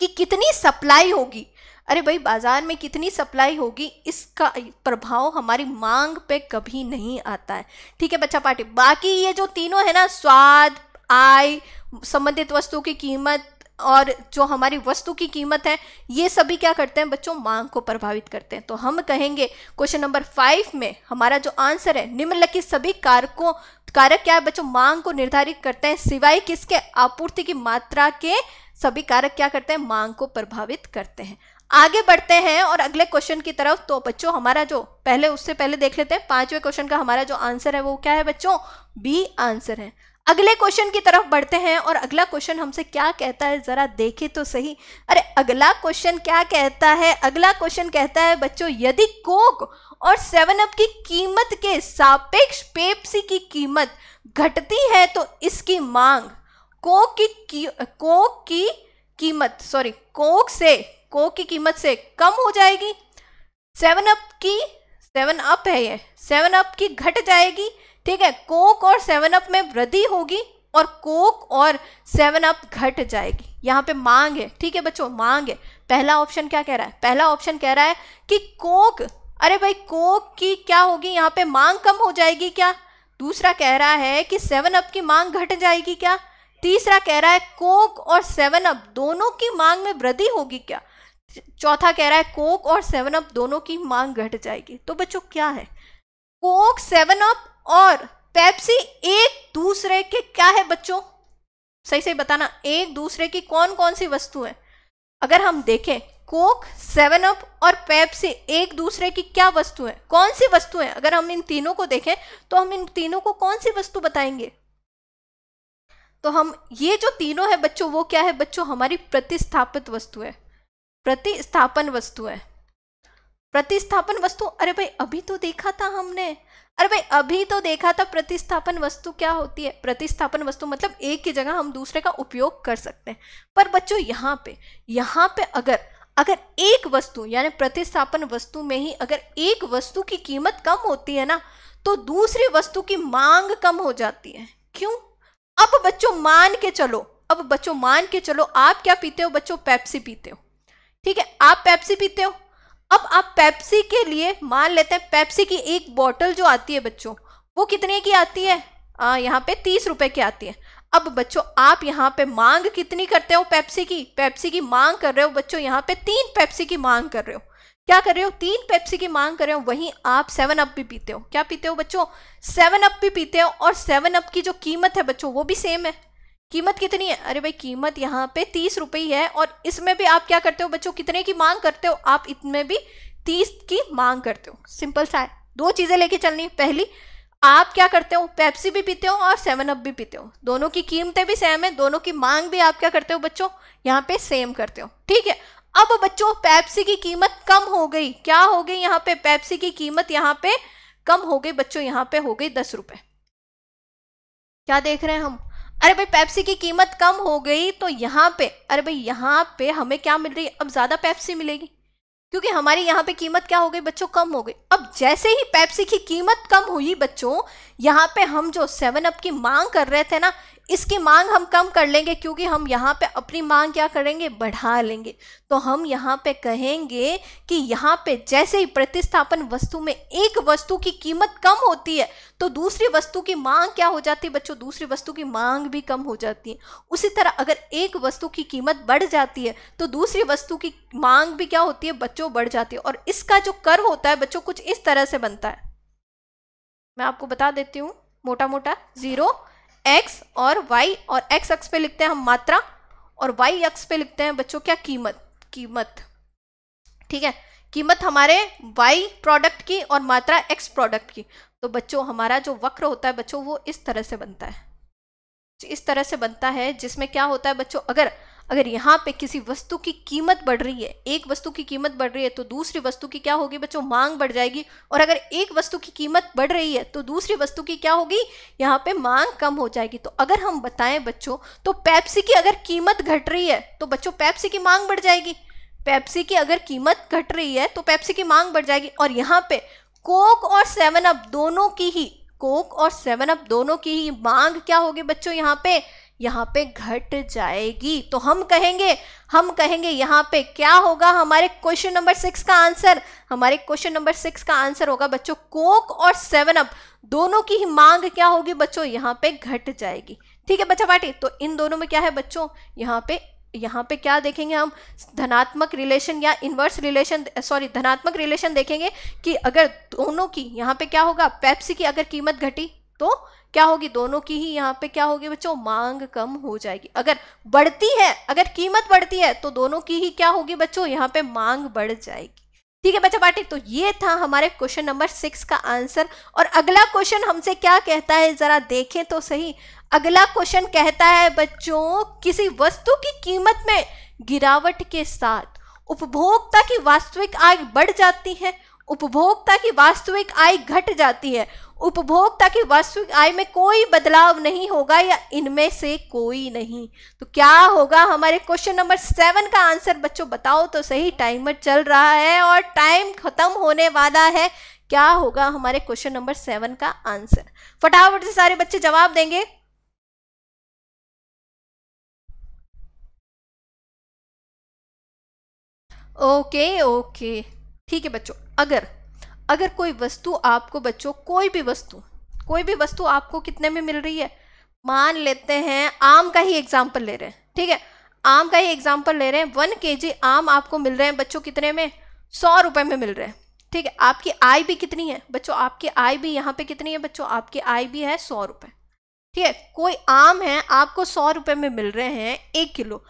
कि कितनी सप्लाई होगी अरे भाई बाजार में कितनी सप्लाई होगी इसका प्रभाव हमारी मांग पे कभी नहीं आता है ठीक है बच्चा पार्टी बाकी ये जो तीनों है ना स्वाद आय संबंधित वस्तु की कीमत और जो हमारी वस्तु की कीमत है ये सभी क्या करते हैं बच्चों मांग को प्रभावित करते हैं तो हम कहेंगे क्वेश्चन नंबर फाइव में हमारा जो आंसर है निम्नलिखित सभी कारकों कारक क्या है बच्चों मांग को निर्धारित करते हैं सिवाय किसके आपूर्ति की मात्रा के सभी कारक क्या करते हैं मांग को प्रभावित करते हैं आगे बढ़ते हैं और अगले क्वेश्चन की तरफ तो बच्चों हमारा जो पहले उससे पहले देख लेते हैं पांचवें क्वेश्चन का हमारा जो आंसर है वो क्या है बच्चों बी आंसर है अगले क्वेश्चन की तरफ बढ़ते हैं और अगला क्वेश्चन हमसे क्या कहता है ज़रा देखे तो सही अरे अगला क्वेश्चन क्या कहता है अगला क्वेश्चन कहता है बच्चों यदि कोक और सेवन अप की कीमत के सापेक्ष पेप्सी की कीमत घटती है तो इसकी मांग कोक की, कोक की कीमत सॉरी कोक से कोक की कीमत से कम हो जाएगी सेवन अप की सेवन अप है ये सेवन अप की घट जाएगी ठीक है कोक और सेवन अप में वृद्धि होगी और कोक और सेवन अप घट जाएगी यहाँ पे मांग है ठीक है बच्चों मांग है पहला ऑप्शन क्या कह रहा है पहला ऑप्शन कह रहा है कि कोक अरे भाई कोक की क्या होगी यहाँ पे मांग कम हो जाएगी क्या दूसरा कह रहा है कि सेवन अप की मांग घट जाएगी क्या तीसरा कह रहा है कोक और सेवन अप दोनों की मांग में वृद्धि होगी क्या चौथा कह रहा है कोक और सेवन अप दोनों की मांग घट जाएगी तो बच्चों क्या है कोक सेवन अप और पेप्सी एक दूसरे के क्या है बच्चों सही सही बताना एक दूसरे की कौन कौन सी वस्तु है अगर हम देखें कोक सेवन अप और पेप्सी एक दूसरे की क्या वस्तु है कौन सी वस्तु है अगर हम इन तीनों को देखें तो हम इन तीनों को कौन सी वस्तु बताएंगे तो हम ये जो तीनों है बच्चों वो क्या है बच्चों हमारी प्रतिस्थापित वस्तु है प्रतिस्थापन वस्तु है प्रतिस्थापन वस्तु अरे भाई अभी तो देखा था हमने अरे भाई अभी तो देखा था प्रतिस्थापन वस्तु क्या होती है प्रतिस्थापन वस्तु मतलब एक की जगह हम दूसरे का उपयोग कर सकते हैं पर बच्चों यहाँ पे यहाँ पे अगर अगर एक वस्तु यानी प्रतिस्थापन वस्तु में ही अगर एक वस्तु की कीमत कम होती है ना तो दूसरी वस्तु की मांग कम हो जाती है क्यों अब बच्चों मान के चलो अब बच्चों मान के चलो आप क्या पीते हो बच्चों पेप्सी पीते हो ठीक है आप पेप्सी पीते हो अब आप पेप्सी के लिए मान लेते हैं पेप्सी की एक बॉटल जो आती है बच्चों वो कितने की आती है आ, यहाँ पे तीस रुपए की आती है अब बच्चों आप यहाँ पे मांग कितनी करते हो पेप्सी की पेप्सी की मांग कर रहे हो बच्चों यहाँ पे तीन पेप्सी की मांग कर रहे हो क्या कर रहे हो तीन पेप्सी की मांग कर रहे हो वहीं आप सेवन अप भी पीते हो क्या पीते हो बच्चों सेवन अप भी पीते हो और सेवन अप की जो कीमत है बच्चों वो भी सेम है कीमत कितनी है अरे भाई कीमत यहाँ पे तीस रुपये है और इसमें भी आप क्या करते हो बच्चों कितने की मांग करते हो आप इसमें भी तीस की मांग करते हो सिंपल सा है दो चीज़ें लेके चलनी पहली आप क्या करते हो पेप्सी भी पीते हो और सेवन अप भी पीते हो दोनों की कीमतें भी सेम है दोनों की मांग भी आप क्या करते हो बच्चों यहाँ पे सेम करते हो ठीक है अब बच्चों पेप्सी की कीमत कम हो गई क्या हो गई यहाँ पे पेप्सी की कीमत यहाँ पे कम हो गई बच्चों यहाँ पे हो गई दस रुपए क्या देख रहे हैं हम अरे भाई पेप्सी की कीमत कम हो गई तो यहाँ पे अरे भाई यहाँ पे हमें क्या मिल रही है अब ज़्यादा पेप्सी मिलेगी क्योंकि हमारे यहाँ पे कीमत क्या हो गई बच्चों कम हो गई अब जैसे ही पेप्सी की कीमत कम हुई बच्चों यहाँ पे हम जो सेवन अप की मांग कर रहे थे ना इसकी मांग हम कम कर लेंगे क्योंकि हम यहाँ पे अपनी मांग क्या करेंगे बढ़ा लेंगे तो हम यहाँ पे कहेंगे कि यहाँ पे जैसे ही प्रतिस्थापन वस्तु में एक वस्तु की कीमत कम होती है तो दूसरी वस्तु की मांग क्या हो जाती है बच्चों दूसरी वस्तु की मांग भी कम हो जाती है उसी तरह अगर एक वस्तु की कीमत बढ़ जाती है तो दूसरी वस्तु की मांग भी क्या होती है बच्चों बढ़ जाती है और इसका जो कर्व होता है बच्चों कुछ इस तरह से बनता है मैं आपको बता देती हूँ मोटा मोटा ज़ीरो एक्स और वाई और एक्स अक्स पे लिखते हैं हम मात्रा और वाई अक्स पे लिखते हैं बच्चों क्या कीमत कीमत ठीक है कीमत हमारे वाई प्रोडक्ट की और मात्रा एक्स प्रोडक्ट की तो बच्चों हमारा जो वक्र होता है बच्चों वो इस तरह से बनता है इस तरह से बनता है जिसमें क्या होता है बच्चों अगर अगर यहाँ पे किसी वस्तु की कीमत बढ़ रही है एक वस्तु की कीमत बढ़ रही है तो दूसरी वस्तु की क्या होगी बच्चों मांग बढ़ जाएगी और अगर एक वस्तु की कीमत बढ़ रही है तो दूसरी वस्तु की क्या होगी यहाँ पे मांग कम हो जाएगी तो अगर हम बताएं बच्चों तो पैप्सी की अगर कीमत घट रही है तो बच्चों पैप्सी की मांग बढ़ जाएगी पैप्सी की अगर कीमत घट रही है तो पैप्सी की मांग बढ़ जाएगी और यहाँ पे कोक और सेवन अप दोनों की ही कोक और सेवन अप दोनों की ही मांग क्या होगी बच्चों यहाँ पे यहाँ पे घट जाएगी तो हम कहेंगे हम कहेंगे यहाँ पे क्या होगा हमारे क्वेश्चन नंबर सिक्स का आंसर हमारे क्वेश्चन नंबर सिक्स का आंसर होगा बच्चों कोक और सेवन अप दोनों की ही मांग क्या होगी बच्चों यहाँ पे घट जाएगी ठीक है बच्चा पार्टी तो इन दोनों में क्या है बच्चों यहाँ पे यहाँ पे क्या देखेंगे हम धनात्मक रिलेशन या इन्वर्स रिलेशन सॉरी धनात्मक रिलेशन देखेंगे कि अगर दोनों की यहाँ पे क्या होगा पेप्सी की अगर कीमत घटी तो क्या होगी दोनों की ही यहाँ पे क्या होगी बच्चों मांग कम हो जाएगी अगर बढ़ती है अगर कीमत बढ़ती है तो दोनों की ही क्या होगी बच्चों यहाँ पे मांग बढ़ जाएगी ठीक है बच्चा पार्टी तो ये था हमारे क्वेश्चन नंबर सिक्स का आंसर और अगला क्वेश्चन हमसे क्या कहता है जरा देखें तो सही अगला क्वेश्चन कहता है बच्चों किसी वस्तु की कीमत में गिरावट के साथ उपभोक्ता की वास्तविक आय बढ़ जाती है उपभोक्ता की वास्तविक आय घट जाती है उपभोक्ता की वास्तविक आय में कोई बदलाव नहीं होगा या इनमें से कोई नहीं तो क्या होगा हमारे क्वेश्चन नंबर सेवन का आंसर बच्चों बताओ तो सही टाइमर चल रहा है और टाइम खत्म होने वाला है क्या होगा हमारे क्वेश्चन नंबर सेवन का आंसर फटाफट से सारे बच्चे जवाब देंगे ओके ओके ठीक है बच्चों अगर अगर कोई वस्तु आपको बच्चों कोई भी वस्तु कोई भी वस्तु आपको कितने में मिल रही है मान लेते हैं आम का ही एग्जाम्पल ले रहे हैं ठीक है आम का ही एग्जाम्पल ले रहे हैं वन के आम आपको मिल रहे हैं बच्चों कितने में सौ रुपये में मिल रहे हैं ठीक है आपकी आय भी कितनी है बच्चों आपकी आय भी यहाँ पे कितनी है बच्चों आपकी आय भी है सौ रुपये ठीक है कोई आम है आपको सौ रुपये में मिल रहे हैं एक किलो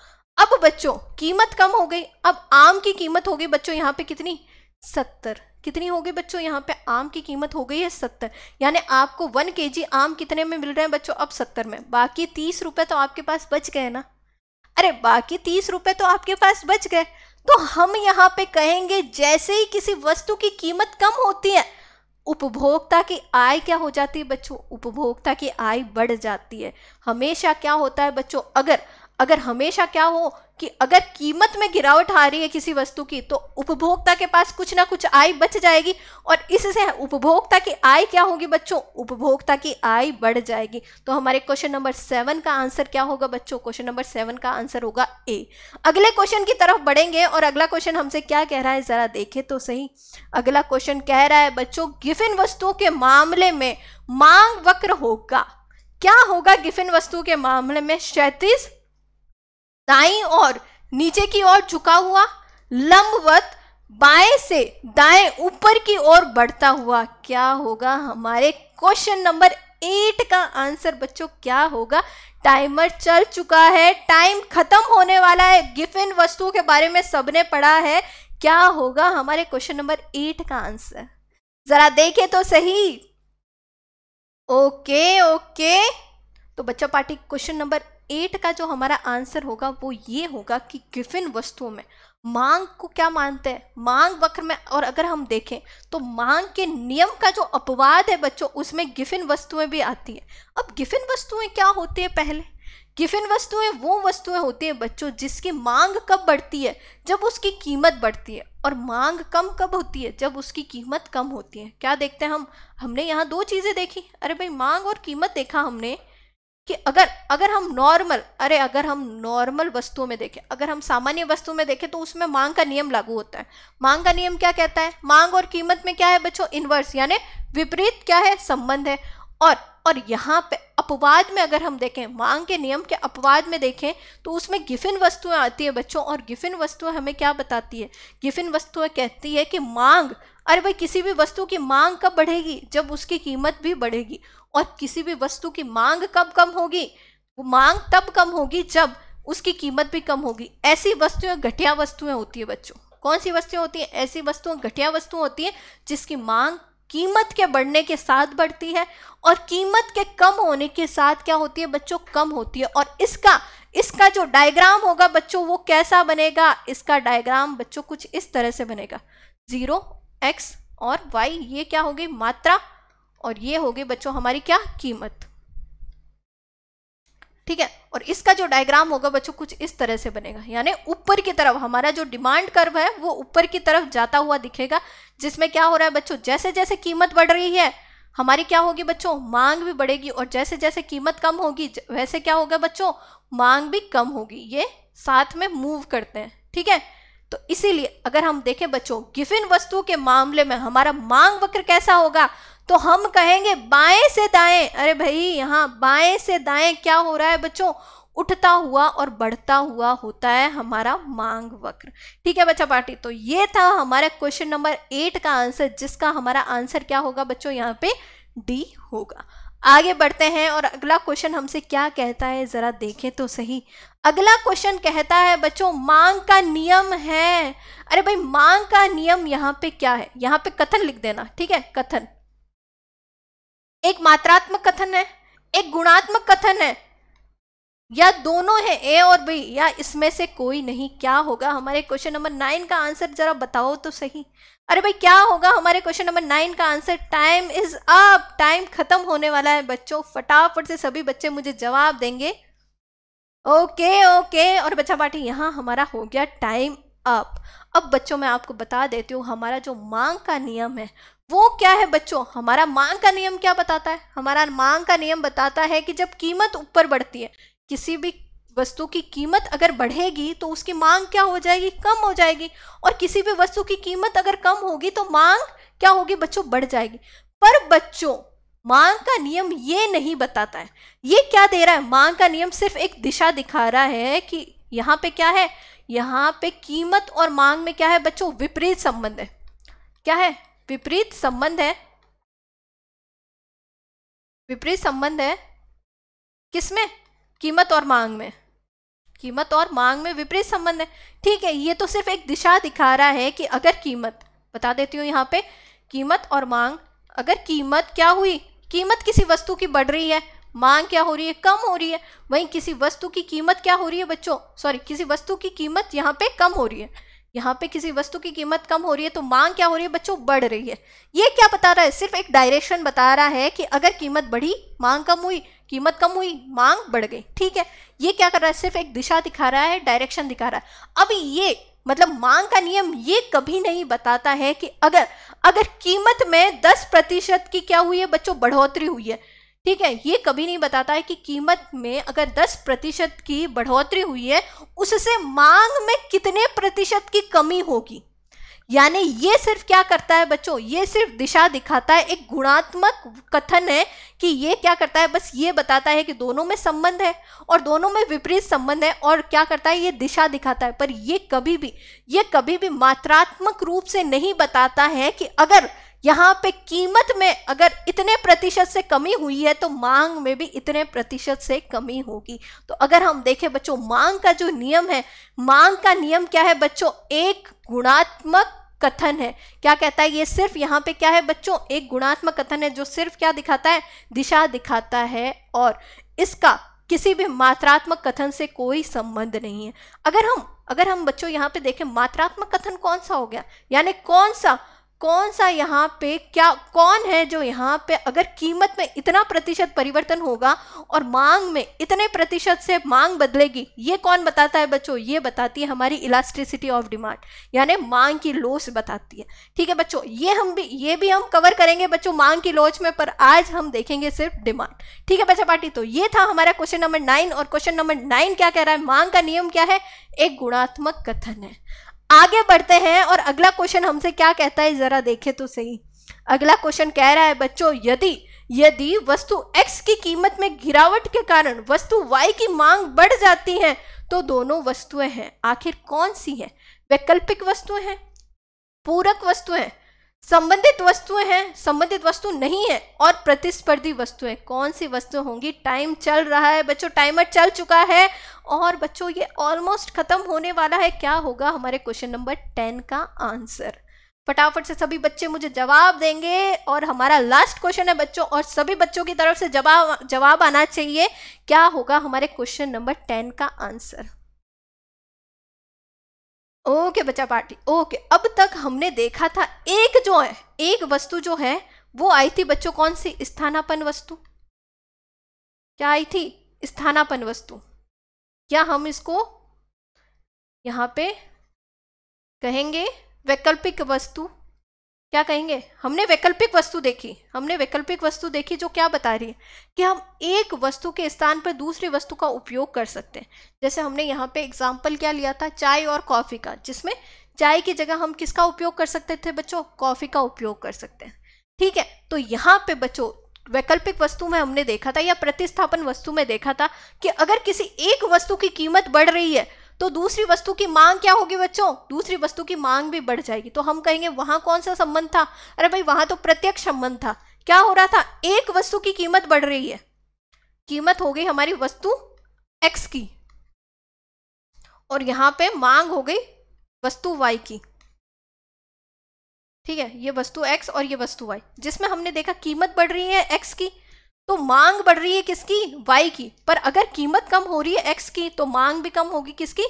अब बच्चों कीमत कम हो गई अब आम की कीमत हो गई बच्चों यहाँ पे कितनी सत्तर कितनी हो गई बच्चों यहाँ पे आम की कीमत हो गई है सत्तर यानी आपको वन के जी आम कितने में मिल रहे हैं बच्चों अब सत्तर में बाकी तीस रुपए तो आपके पास बच गए ना अरे बाकी तीस रुपए तो आपके पास बच गए तो हम यहाँ पे कहेंगे जैसे ही किसी वस्तु की कीमत कम होती है उपभोक्ता की आय क्या हो जाती है बच्चों उपभोक्ता की आय बढ़ जाती है हमेशा क्या होता है बच्चों अगर अगर हमेशा क्या हो कि अगर कीमत में गिरावट आ रही है किसी वस्तु की तो उपभोक्ता के पास कुछ ना कुछ आय बच जाएगी और इससे उपभोक्ता की आय क्या होगी बच्चों उपभोक्ता की आय बढ़ जाएगी तो हमारे क्वेश्चन नंबर सेवन का आंसर क्या होगा बच्चों क्वेश्चन नंबर सेवन का आंसर होगा ए अगले क्वेश्चन की तरफ बढ़ेंगे और अगला क्वेश्चन हमसे क्या कह रहा है जरा देखे तो सही अगला क्वेश्चन कह रहा है बच्चों गिफिन वस्तुओं के मामले में मांग वक्र होगा क्या होगा गिफिन वस्तु के मामले में क्षेत्र दाई और नीचे की ओर झुका हुआ लंबवत बाएं से दाएं ऊपर की ओर बढ़ता हुआ क्या होगा हमारे क्वेश्चन नंबर एट का आंसर बच्चों क्या होगा टाइमर चल चुका है टाइम खत्म होने वाला है गिफिन वस्तु के बारे में सबने पढ़ा है क्या होगा हमारे क्वेश्चन नंबर एट का आंसर जरा देखें तो सही ओके ओके तो बच्चा पार्टी क्वेश्चन नंबर एट का जो हमारा आंसर होगा वो ये होगा कि गिफिन वस्तुओं में मांग को क्या मानते हैं मांग वक्र में और अगर हम देखें तो मांग के नियम का जो अपवाद है बच्चों उसमें गिफिन वस्तुएं भी आती हैं अब गिफिन वस्तुएं क्या होती है पहले गिफिन वस्तुएं वो वस्तुएं होती हैं बच्चों जिसकी मांग कब बढ़ती है जब उसकी कीमत बढ़ती है और मांग कम कब होती है जब उसकी कीमत कम होती है क्या देखते हैं हम हमने यहाँ दो चीज़ें देखी अरे भाई मांग और कीमत देखा हमने कि अगर अगर हम नॉर्मल अरे अगर हम नॉर्मल वस्तुओं में देखें अगर हम सामान्य वस्तु में देखें तो उसमें मांग का नियम लागू होता है मांग का नियम क्या कहता है मांग और कीमत में क्या है बच्चों इन्वर्स यानी विपरीत क्या है संबंध है और और यहाँ पे अपवाद में अगर हम देखें मांग के नियम के अपवाद में देखें तो उसमें गिफिन वस्तुएं आती है बच्चों और गिफिन वस्तुएं हमें क्या बताती है गिफिन वस्तुएं कहती है कि मांग अरे भाई किसी भी वस्तु की मांग कब बढ़ेगी जब उसकी कीमत भी बढ़ेगी और किसी भी वस्तु की मांग कब कम होगी वो मांग तब कम होगी जब उसकी कीमत भी कम होगी ऐसी वस्तुएं घटिया वस्तुएं होती है बच्चों कौन सी वस्तुएं होती हैं ऐसी वस्तुएं घटिया वस्तुएं होती हैं जिसकी मांग कीमत के बढ़ने के साथ बढ़ती है और कीमत के कम होने के साथ क्या होती है बच्चों कम होती है और इसका इसका जो डायग्राम होगा बच्चों वो कैसा बनेगा इसका डायग्राम बच्चों कुछ इस तरह से बनेगा जीरो एक्स और वाई ये क्या होगी मात्रा और ये होगी बच्चों हमारी क्या कीमत ठीक है और इसका जो डायग्राम होगा बच्चों कुछ इस तरह से बनेगा यानी ऊपर की तरफ हमारा जो डिमांड कर्व है वो ऊपर की तरफ जाता हुआ दिखेगा जिसमें क्या हो रहा है बच्चों जैसे जैसे कीमत बढ़ रही है हमारी क्या होगी बच्चों मांग भी बढ़ेगी और जैसे जैसे कीमत कम होगी वैसे क्या होगा बच्चों मांग भी कम होगी ये साथ में मूव करते हैं ठीक है तो इसीलिए अगर हम देखें बच्चों गिफिन वस्तु के मामले में हमारा मांग वक्र कैसा होगा तो हम कहेंगे बाएं से दाएं अरे भाई यहाँ बाएं से दाएं क्या हो रहा है बच्चों उठता हुआ और बढ़ता हुआ होता है हमारा मांग वक्र ठीक है बच्चा पार्टी तो ये था हमारा क्वेश्चन नंबर एट का आंसर जिसका हमारा आंसर क्या होगा बच्चों यहाँ पे डी होगा आगे बढ़ते हैं और अगला क्वेश्चन हमसे क्या कहता है जरा देखें तो सही अगला क्वेश्चन कहता है बच्चों मांग का नियम है अरे भाई मांग का नियम यहाँ पे क्या है यहाँ पे कथन लिख देना ठीक है कथन एक मात्रात्मक कथन है एक गुणात्मक कथन है या दोनों है ए और बी या इसमें से कोई नहीं क्या होगा हमारे क्वेश्चन नंबर नाइन का आंसर जरा बताओ तो सही अरे भाई क्या होगा हमारे क्वेश्चन नंबर नाइन का answer time is up time खत्म होने वाला है बच्चों फटाफट से सभी बच्चे मुझे जवाब देंगे ओके ओके और बच्चा पाठी यहाँ हमारा हो गया टाइम अप अब बच्चों मैं आपको बता देती हूँ हमारा जो मांग का नियम है वो क्या है बच्चों हमारा मांग का नियम क्या बताता है हमारा मांग का नियम बताता है कि जब कीमत ऊपर बढ़ती है किसी भी वस्तु की कीमत अगर बढ़ेगी तो उसकी मांग क्या हो जाएगी कम हो जाएगी और किसी भी वस्तु की कीमत अगर कम होगी तो मांग क्या होगी बच्चों बढ़ जाएगी पर बच्चों मांग का नियम ये नहीं बताता है ये क्या दे रहा है मांग का नियम सिर्फ एक दिशा दिखा रहा है कि यहाँ पे क्या है यहाँ पे कीमत और मांग में क्या है बच्चों विपरीत संबंध है क्या है विपरीत संबंध है विपरीत संबंध है किसमें कीमत और मांग में कीमत और मांग में विपरीत संबंध है ठीक है ये तो सिर्फ एक दिशा दिखा रहा है कि अगर कीमत बता देती हूँ यहाँ पे कीमत और मांग अगर कीमत क्या हुई कीमत किसी वस्तु की बढ़ रही है मांग क्या हो रही है कम हो रही है वहीं किसी वस्तु की कीमत क्या हो रही है बच्चों सॉरी किसी वस्तु की कीमत यहाँ पे कम हो रही है यहाँ पे किसी वस्तु की कीमत कम हो रही है तो मांग क्या हो रही है बच्चों बढ़ रही है ये क्या बता रहा है सिर्फ एक डायरेक्शन बता रहा है कि अगर कीमत बढ़ी मांग कम हुई कीमत कम हुई मांग बढ़ गई ठीक है ये क्या कर रहा है सिर्फ एक दिशा दिखा रहा है डायरेक्शन दिखा रहा है अब ये मतलब मांग का नियम ये कभी नहीं बताता है कि अगर अगर कीमत में दस प्रतिशत की क्या हुई है बच्चों बढ़ोतरी हुई है ठीक है ये कभी नहीं बताता है कि कीमत में अगर 10 प्रतिशत की बढ़ोतरी हुई है उससे मांग में कितने प्रतिशत की कमी होगी यानी ये सिर्फ क्या करता है बच्चों ये सिर्फ दिशा दिखाता है एक गुणात्मक कथन है कि ये क्या करता है बस ये बताता है कि दोनों में संबंध है और दोनों में विपरीत संबंध है और क्या करता है ये दिशा दिखाता है पर ये कभी भी ये कभी भी मात्रात्मक रूप से नहीं बताता है कि अगर यहाँ पे कीमत में अगर इतने प्रतिशत से कमी हुई है तो मांग में भी इतने प्रतिशत से कमी होगी तो अगर हम देखें बच्चों मांग का जो नियम है मांग का नियम क्या है बच्चों एक गुणात्मक कथन है क्या कहता है ये सिर्फ यहाँ पे क्या है बच्चों एक गुणात्मक कथन है जो सिर्फ क्या दिखाता है दिशा दिखाता है और इसका किसी भी मात्रात्मक कथन से कोई संबंध नहीं है अगर हम अगर हम बच्चों यहाँ पे देखें मात्रात्मक कथन कौन सा हो गया यानी कौन सा कौन सा यहाँ पे क्या कौन है जो यहाँ पे अगर कीमत में इतना प्रतिशत परिवर्तन होगा और मांग में इतने प्रतिशत से मांग बदलेगी ये कौन बताता है बच्चों ये बताती है हमारी इलास्ट्रिसिटी ऑफ डिमांड यानी मांग की लोच बताती है ठीक है बच्चों ये हम भी ये भी हम कवर करेंगे बच्चों मांग की लोच में पर आज हम देखेंगे सिर्फ डिमांड ठीक है बच्चा पार्टी तो ये था हमारा क्वेश्चन नंबर नाइन और क्वेश्चन नंबर नाइन क्या कह रहा है मांग का नियम क्या है एक गुणात्मक कथन है आगे बढ़ते हैं और अगला क्वेश्चन हमसे क्या कहता है जरा देखे तो सही अगला क्वेश्चन कह रहा है बच्चों यदि यदि वस्तु x की कीमत में गिरावट के कारण वस्तु y की मांग बढ़ जाती है तो दोनों वस्तुएं हैं आखिर कौन सी है वैकल्पिक वस्तुएं हैं पूरक वस्तुएं संबंधित वस्तुएं हैं संबंधित वस्तु नहीं है और प्रतिस्पर्धी वस्तुएं कौन सी वस्तु होंगी टाइम चल रहा है बच्चों टाइमर चल चुका है और बच्चों ये ऑलमोस्ट खत्म होने वाला है क्या होगा हमारे क्वेश्चन नंबर टेन का आंसर फटाफट से सभी बच्चे मुझे जवाब देंगे और हमारा लास्ट क्वेश्चन है बच्चों और सभी बच्चों की तरफ से जवाब जवाब आना चाहिए क्या होगा हमारे क्वेश्चन नंबर टेन का आंसर ओके बच्चा पार्टी ओके अब तक हमने देखा था एक जो है एक वस्तु जो है वो आई थी बच्चों कौन सी स्थानापन वस्तु क्या आई थी स्थानापन वस्तु क्या हम इसको यहाँ पे कहेंगे वैकल्पिक वस्तु क्या कहेंगे हमने वैकल्पिक वस्तु देखी हमने वैकल्पिक वस्तु देखी जो क्या बता रही है कि हम एक वस्तु के स्थान पर दूसरी वस्तु का उपयोग कर सकते हैं जैसे हमने यहाँ पे एग्जाम्पल क्या लिया था चाय और कॉफ़ी का जिसमें चाय की जगह हम किसका उपयोग कर सकते थे बच्चों कॉफ़ी का उपयोग कर सकते हैं ठीक है तो यहाँ पे बच्चों वैकल्पिक वस्तु में हमने देखा था या प्रतिस्थापन वस्तु में देखा था कि अगर किसी एक वस्तु की कीमत बढ़ रही है तो दूसरी वस्तु की मांग क्या होगी बच्चों दूसरी वस्तु की मांग भी बढ़ जाएगी तो हम कहेंगे वहां कौन सा संबंध था अरे भाई वहां तो प्रत्यक्ष संबंध था क्या हो रहा था एक वस्तु की कीमत बढ़ रही है कीमत हो गई हमारी वस्तु एक्स की और यहां पे मांग हो गई वस्तु वाई की ठीक है ये वस्तु एक्स और ये वस्तु वाई जिसमें हमने देखा कीमत बढ़ रही है एक्स की तो मांग बढ़ रही है किसकी वाई की पर अगर कीमत कम हो रही है एक्स की तो मांग भी कम होगी किसकी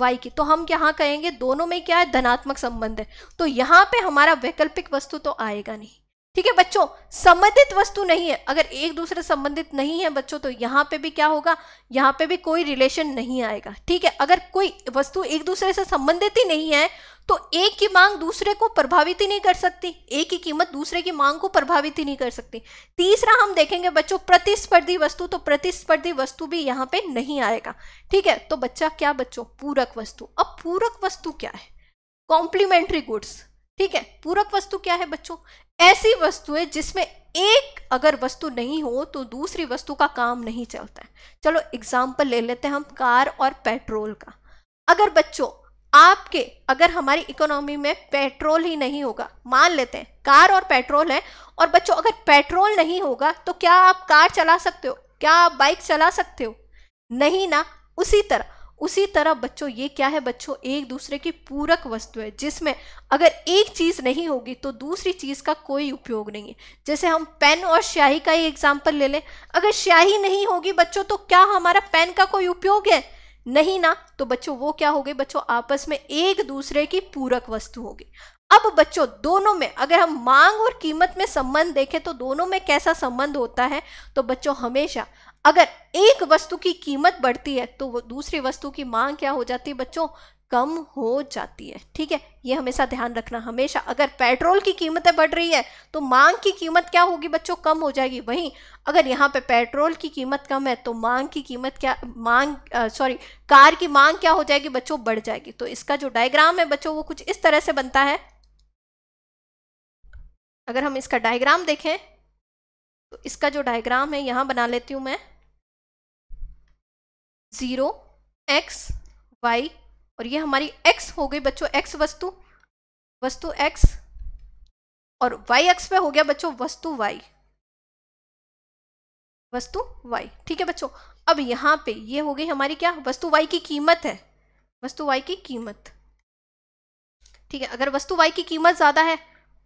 वाई की तो हम यहाँ कहेंगे दोनों में क्या है धनात्मक संबंध है तो यहाँ पे हमारा वैकल्पिक वस्तु तो आएगा नहीं ठीक है बच्चों संबंधित वस्तु नहीं है अगर एक दूसरे संबंधित नहीं है बच्चों तो यहाँ पे भी क्या होगा यहाँ पे भी कोई रिलेशन नहीं आएगा ठीक है अगर कोई वस्तु एक दूसरे से संबंधित ही नहीं है तो एक की मांग दूसरे को प्रभावित ही नहीं कर सकती एक की कीमत दूसरे की मांग को प्रभावित ही नहीं कर सकती तीसरा हम देखेंगे बच्चों प्रतिस्पर्धी वस्तु तो प्रतिस्पर्धी वस्तु भी यहाँ पे नहीं आएगा ठीक है तो बच्चा क्या बच्चों पूरक वस्तु अब पूरक वस्तु क्या है कॉम्प्लीमेंट्री गुड्स ठीक है पूरक वस्तु क्या है बच्चों ऐसी वस्तु जिसमें एक अगर वस्तु नहीं हो तो दूसरी वस्तु का काम नहीं चलता है चलो एग्जाम्पल ले लेते हैं हम कार और पेट्रोल का अगर बच्चों आपके अगर हमारी इकोनॉमी में पेट्रोल ही नहीं होगा मान लेते हैं कार और पेट्रोल है और बच्चों अगर पेट्रोल नहीं होगा तो क्या आप कार चला सकते हो क्या आप बाइक चला सकते हो नहीं ना उसी तरह उसी तरह बच्चों ये क्या है बच्चों एक दूसरे की पूरक वस्तु है जिसमें अगर एक चीज़ नहीं होगी तो दूसरी चीज़ का कोई उपयोग नहीं है जैसे हम पेन और स्याही का ही एग्जाम्पल ले लें अगर स्याही नहीं होगी बच्चों तो क्या हमारा पेन का कोई उपयोग है नहीं ना तो बच्चों वो क्या हो गई बच्चों आपस में एक दूसरे की पूरक वस्तु हो गई अब बच्चों दोनों में अगर हम मांग और कीमत में संबंध देखें तो दोनों में कैसा संबंध होता है तो बच्चों हमेशा अगर एक वस्तु की कीमत बढ़ती है तो वो दूसरी वस्तु की मांग क्या हो जाती है बच्चों कम हो जाती है ठीक है ये हमेशा ध्यान रखना हमेशा अगर पेट्रोल की कीमतें बढ़ रही है तो मांग की कीमत क्या होगी बच्चों कम हो जाएगी वहीं अगर यहाँ पे पेट्रोल की कीमत कम है तो मांग की कीमत क्या मांग सॉरी कार की मांग क्या हो जाएगी बच्चों बढ़ जाएगी तो इसका जो डायग्राम है बच्चों वो कुछ इस तरह से बनता है अगर हम इसका डायग्राम देखें तो इसका जो डायग्राम है यहाँ बना लेती हूँ मैं ज़ीरो एक्स वाई और ये हमारी x हो गई बच्चों x वस्तु वस्तु x और y x पे हो गया बच्चों वस्तु y वस्तु y ठीक है बच्चों अब यहां पे ये हो गई हमारी क्या वस्तु y की कीमत है वस्तु y की कीमत ठीक है अगर वस्तु y की कीमत ज़्यादा है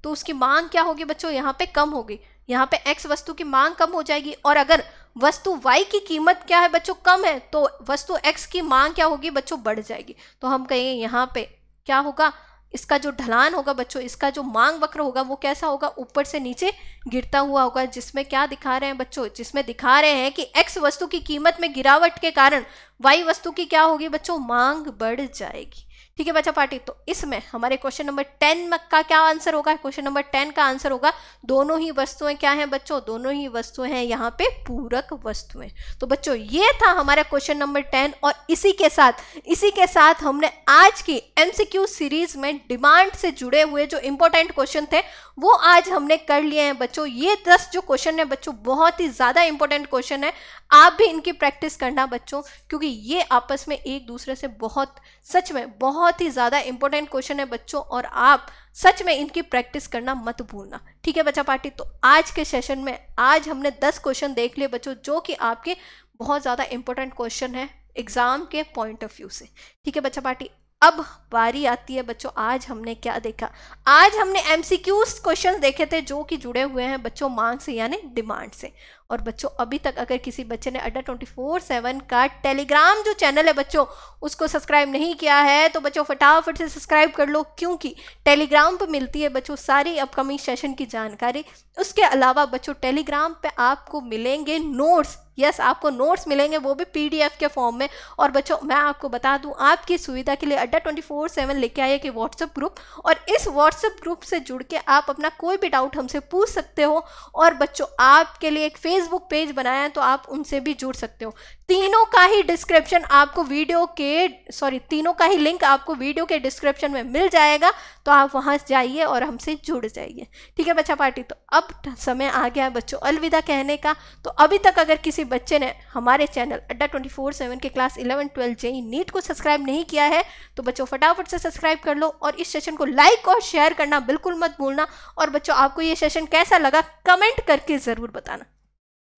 तो उसकी मांग क्या होगी बच्चों यहाँ पे कम होगी यहाँ पे x वस्तु की मांग कम हो जाएगी और अगर वस्तु वाई की कीमत क्या है बच्चों कम है तो वस्तु एक्स की मांग क्या होगी बच्चों बढ़ जाएगी तो हम कहेंगे यहाँ पे क्या होगा इसका जो ढलान होगा बच्चों इसका जो मांग वक्र होगा वो कैसा होगा ऊपर से नीचे गिरता हुआ होगा जिसमें क्या दिखा रहे हैं बच्चों जिसमें दिखा रहे हैं कि एक्स वस्तु की कीमत में गिरावट के कारण वाई वस्तु की क्या होगी बच्चों मांग बढ़ जाएगी ठीक है बच्चा पार्टी तो इसमें हमारे क्वेश्चन नंबर टेन का क्या आंसर होगा क्वेश्चन नंबर टेन का आंसर होगा दोनों ही वस्तुएं क्या हैं बच्चों दोनों ही वस्तुएं हैं यहाँ पे पूरक वस्तुएं तो बच्चों ये था हमारा क्वेश्चन नंबर टेन और इसी के साथ इसी के साथ हमने आज की एम सीरीज में डिमांड से जुड़े हुए जो इंपॉर्टेंट क्वेश्चन थे वो आज हमने कर लिए हैं बच्चों ये दस जो क्वेश्चन है बच्चों बहुत ही ज़्यादा इंपॉर्टेंट क्वेश्चन है आप भी इनकी प्रैक्टिस करना बच्चों क्योंकि ये आपस में एक दूसरे से बहुत सच में बहुत बहुत ही ज़्यादा इंपॉर्टेंट क्वेश्चन है बच्चों और आप सच में इनकी प्रैक्टिस करना मत भूलना ठीक है बच्चा पार्टी तो आज के सेशन में आज हमने दस क्वेश्चन देख लिए बच्चों जो कि आपके बहुत ज़्यादा इंपॉर्टेंट क्वेश्चन है एग्ज़ाम के पॉइंट ऑफ व्यू से ठीक है बच्चा पार्टी अब बारी आती है बच्चों आज हमने क्या देखा आज हमने एमसीक्यूज क्वेश्चंस देखे थे जो कि जुड़े हुए हैं बच्चों मांग से यानी डिमांड से और बच्चों अभी तक अगर किसी बच्चे ने अड्डा ट्वेंटी फोर सेवन का टेलीग्राम जो चैनल है बच्चों उसको सब्सक्राइब नहीं किया है तो बच्चों फटाफट से सब्सक्राइब कर लो क्योंकि टेलीग्राम पर मिलती है बच्चों सारी अपकमिंग सेशन की जानकारी उसके अलावा बच्चों टेलीग्राम पर आपको मिलेंगे नोट्स यस yes, आपको नोट्स मिलेंगे वो भी पीडीएफ के फॉर्म में और बच्चों मैं आपको बता दूं आपकी सुविधा के लिए अड्डा ट्वेंटी फोर सेवन लेके आए कि व्हाट्सअप ग्रुप और इस व्हाट्सअप ग्रुप से जुड़ के आप अपना कोई भी डाउट हमसे पूछ सकते हो और बच्चों आपके लिए एक फेस फेसबुक पेज बनाया है तो आप उनसे भी जुड़ सकते हो तीनों का ही डिस्क्रिप्शन आपको वीडियो के सॉरी तीनों का ही लिंक आपको वीडियो के डिस्क्रिप्शन में मिल जाएगा तो आप वहां जाइए और हमसे जुड़ जाइए ठीक है बच्चा पार्टी तो अब समय आ गया है बच्चों अलविदा कहने का तो अभी तक अगर किसी बच्चे ने हमारे channel Adda twenty four seven के class eleven twelfth JEE NEET को सब्सक्राइब नहीं किया है तो बच्चों फटाफट से सब्सक्राइब कर लो और इस सेशन को लाइक और शेयर करना बिल्कुल मत भूलना और बच्चों आपको ये सेशन कैसा लगा कमेंट करके ज़रूर बताना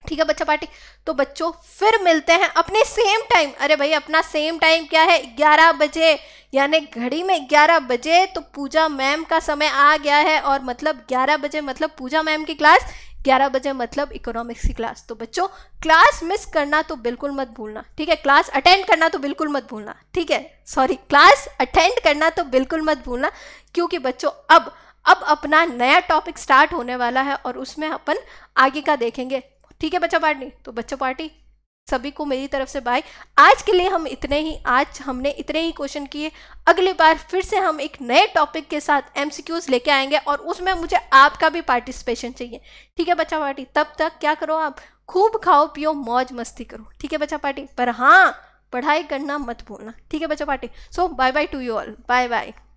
ठीक है बच्चा पार्टी तो बच्चों फिर मिलते हैं अपने सेम टाइम अरे भाई अपना सेम टाइम क्या है 11 बजे यानी घड़ी में 11 बजे तो पूजा मैम का समय आ गया है और मतलब 11 बजे मतलब पूजा मैम की क्लास 11 बजे मतलब इकोनॉमिक्स की क्लास तो बच्चों क्लास मिस करना तो बिल्कुल मत भूलना ठीक है क्लास अटेंड करना तो बिल्कुल मत भूलना ठीक है सॉरी क्लास अटेंड करना तो बिल्कुल मत भूलना क्योंकि बच्चों अब अब अपना नया टॉपिक स्टार्ट होने वाला है और उसमें अपन आगे का देखेंगे ठीक है बच्चा पार्टी तो बच्चा पार्टी सभी को मेरी तरफ से बाय आज के लिए हम इतने ही आज हमने इतने ही क्वेश्चन किए अगली बार फिर से हम एक नए टॉपिक के साथ एमसीक्यूज लेके आएंगे और उसमें मुझे आपका भी पार्टिसिपेशन चाहिए ठीक है बच्चा पार्टी तब तक क्या करो आप खूब खाओ पियो मौज मस्ती करो ठीक है बच्चा पार्टी पर हाँ पढ़ाई करना मत भूलना ठीक है बच्चा party so bye bye to you all bye bye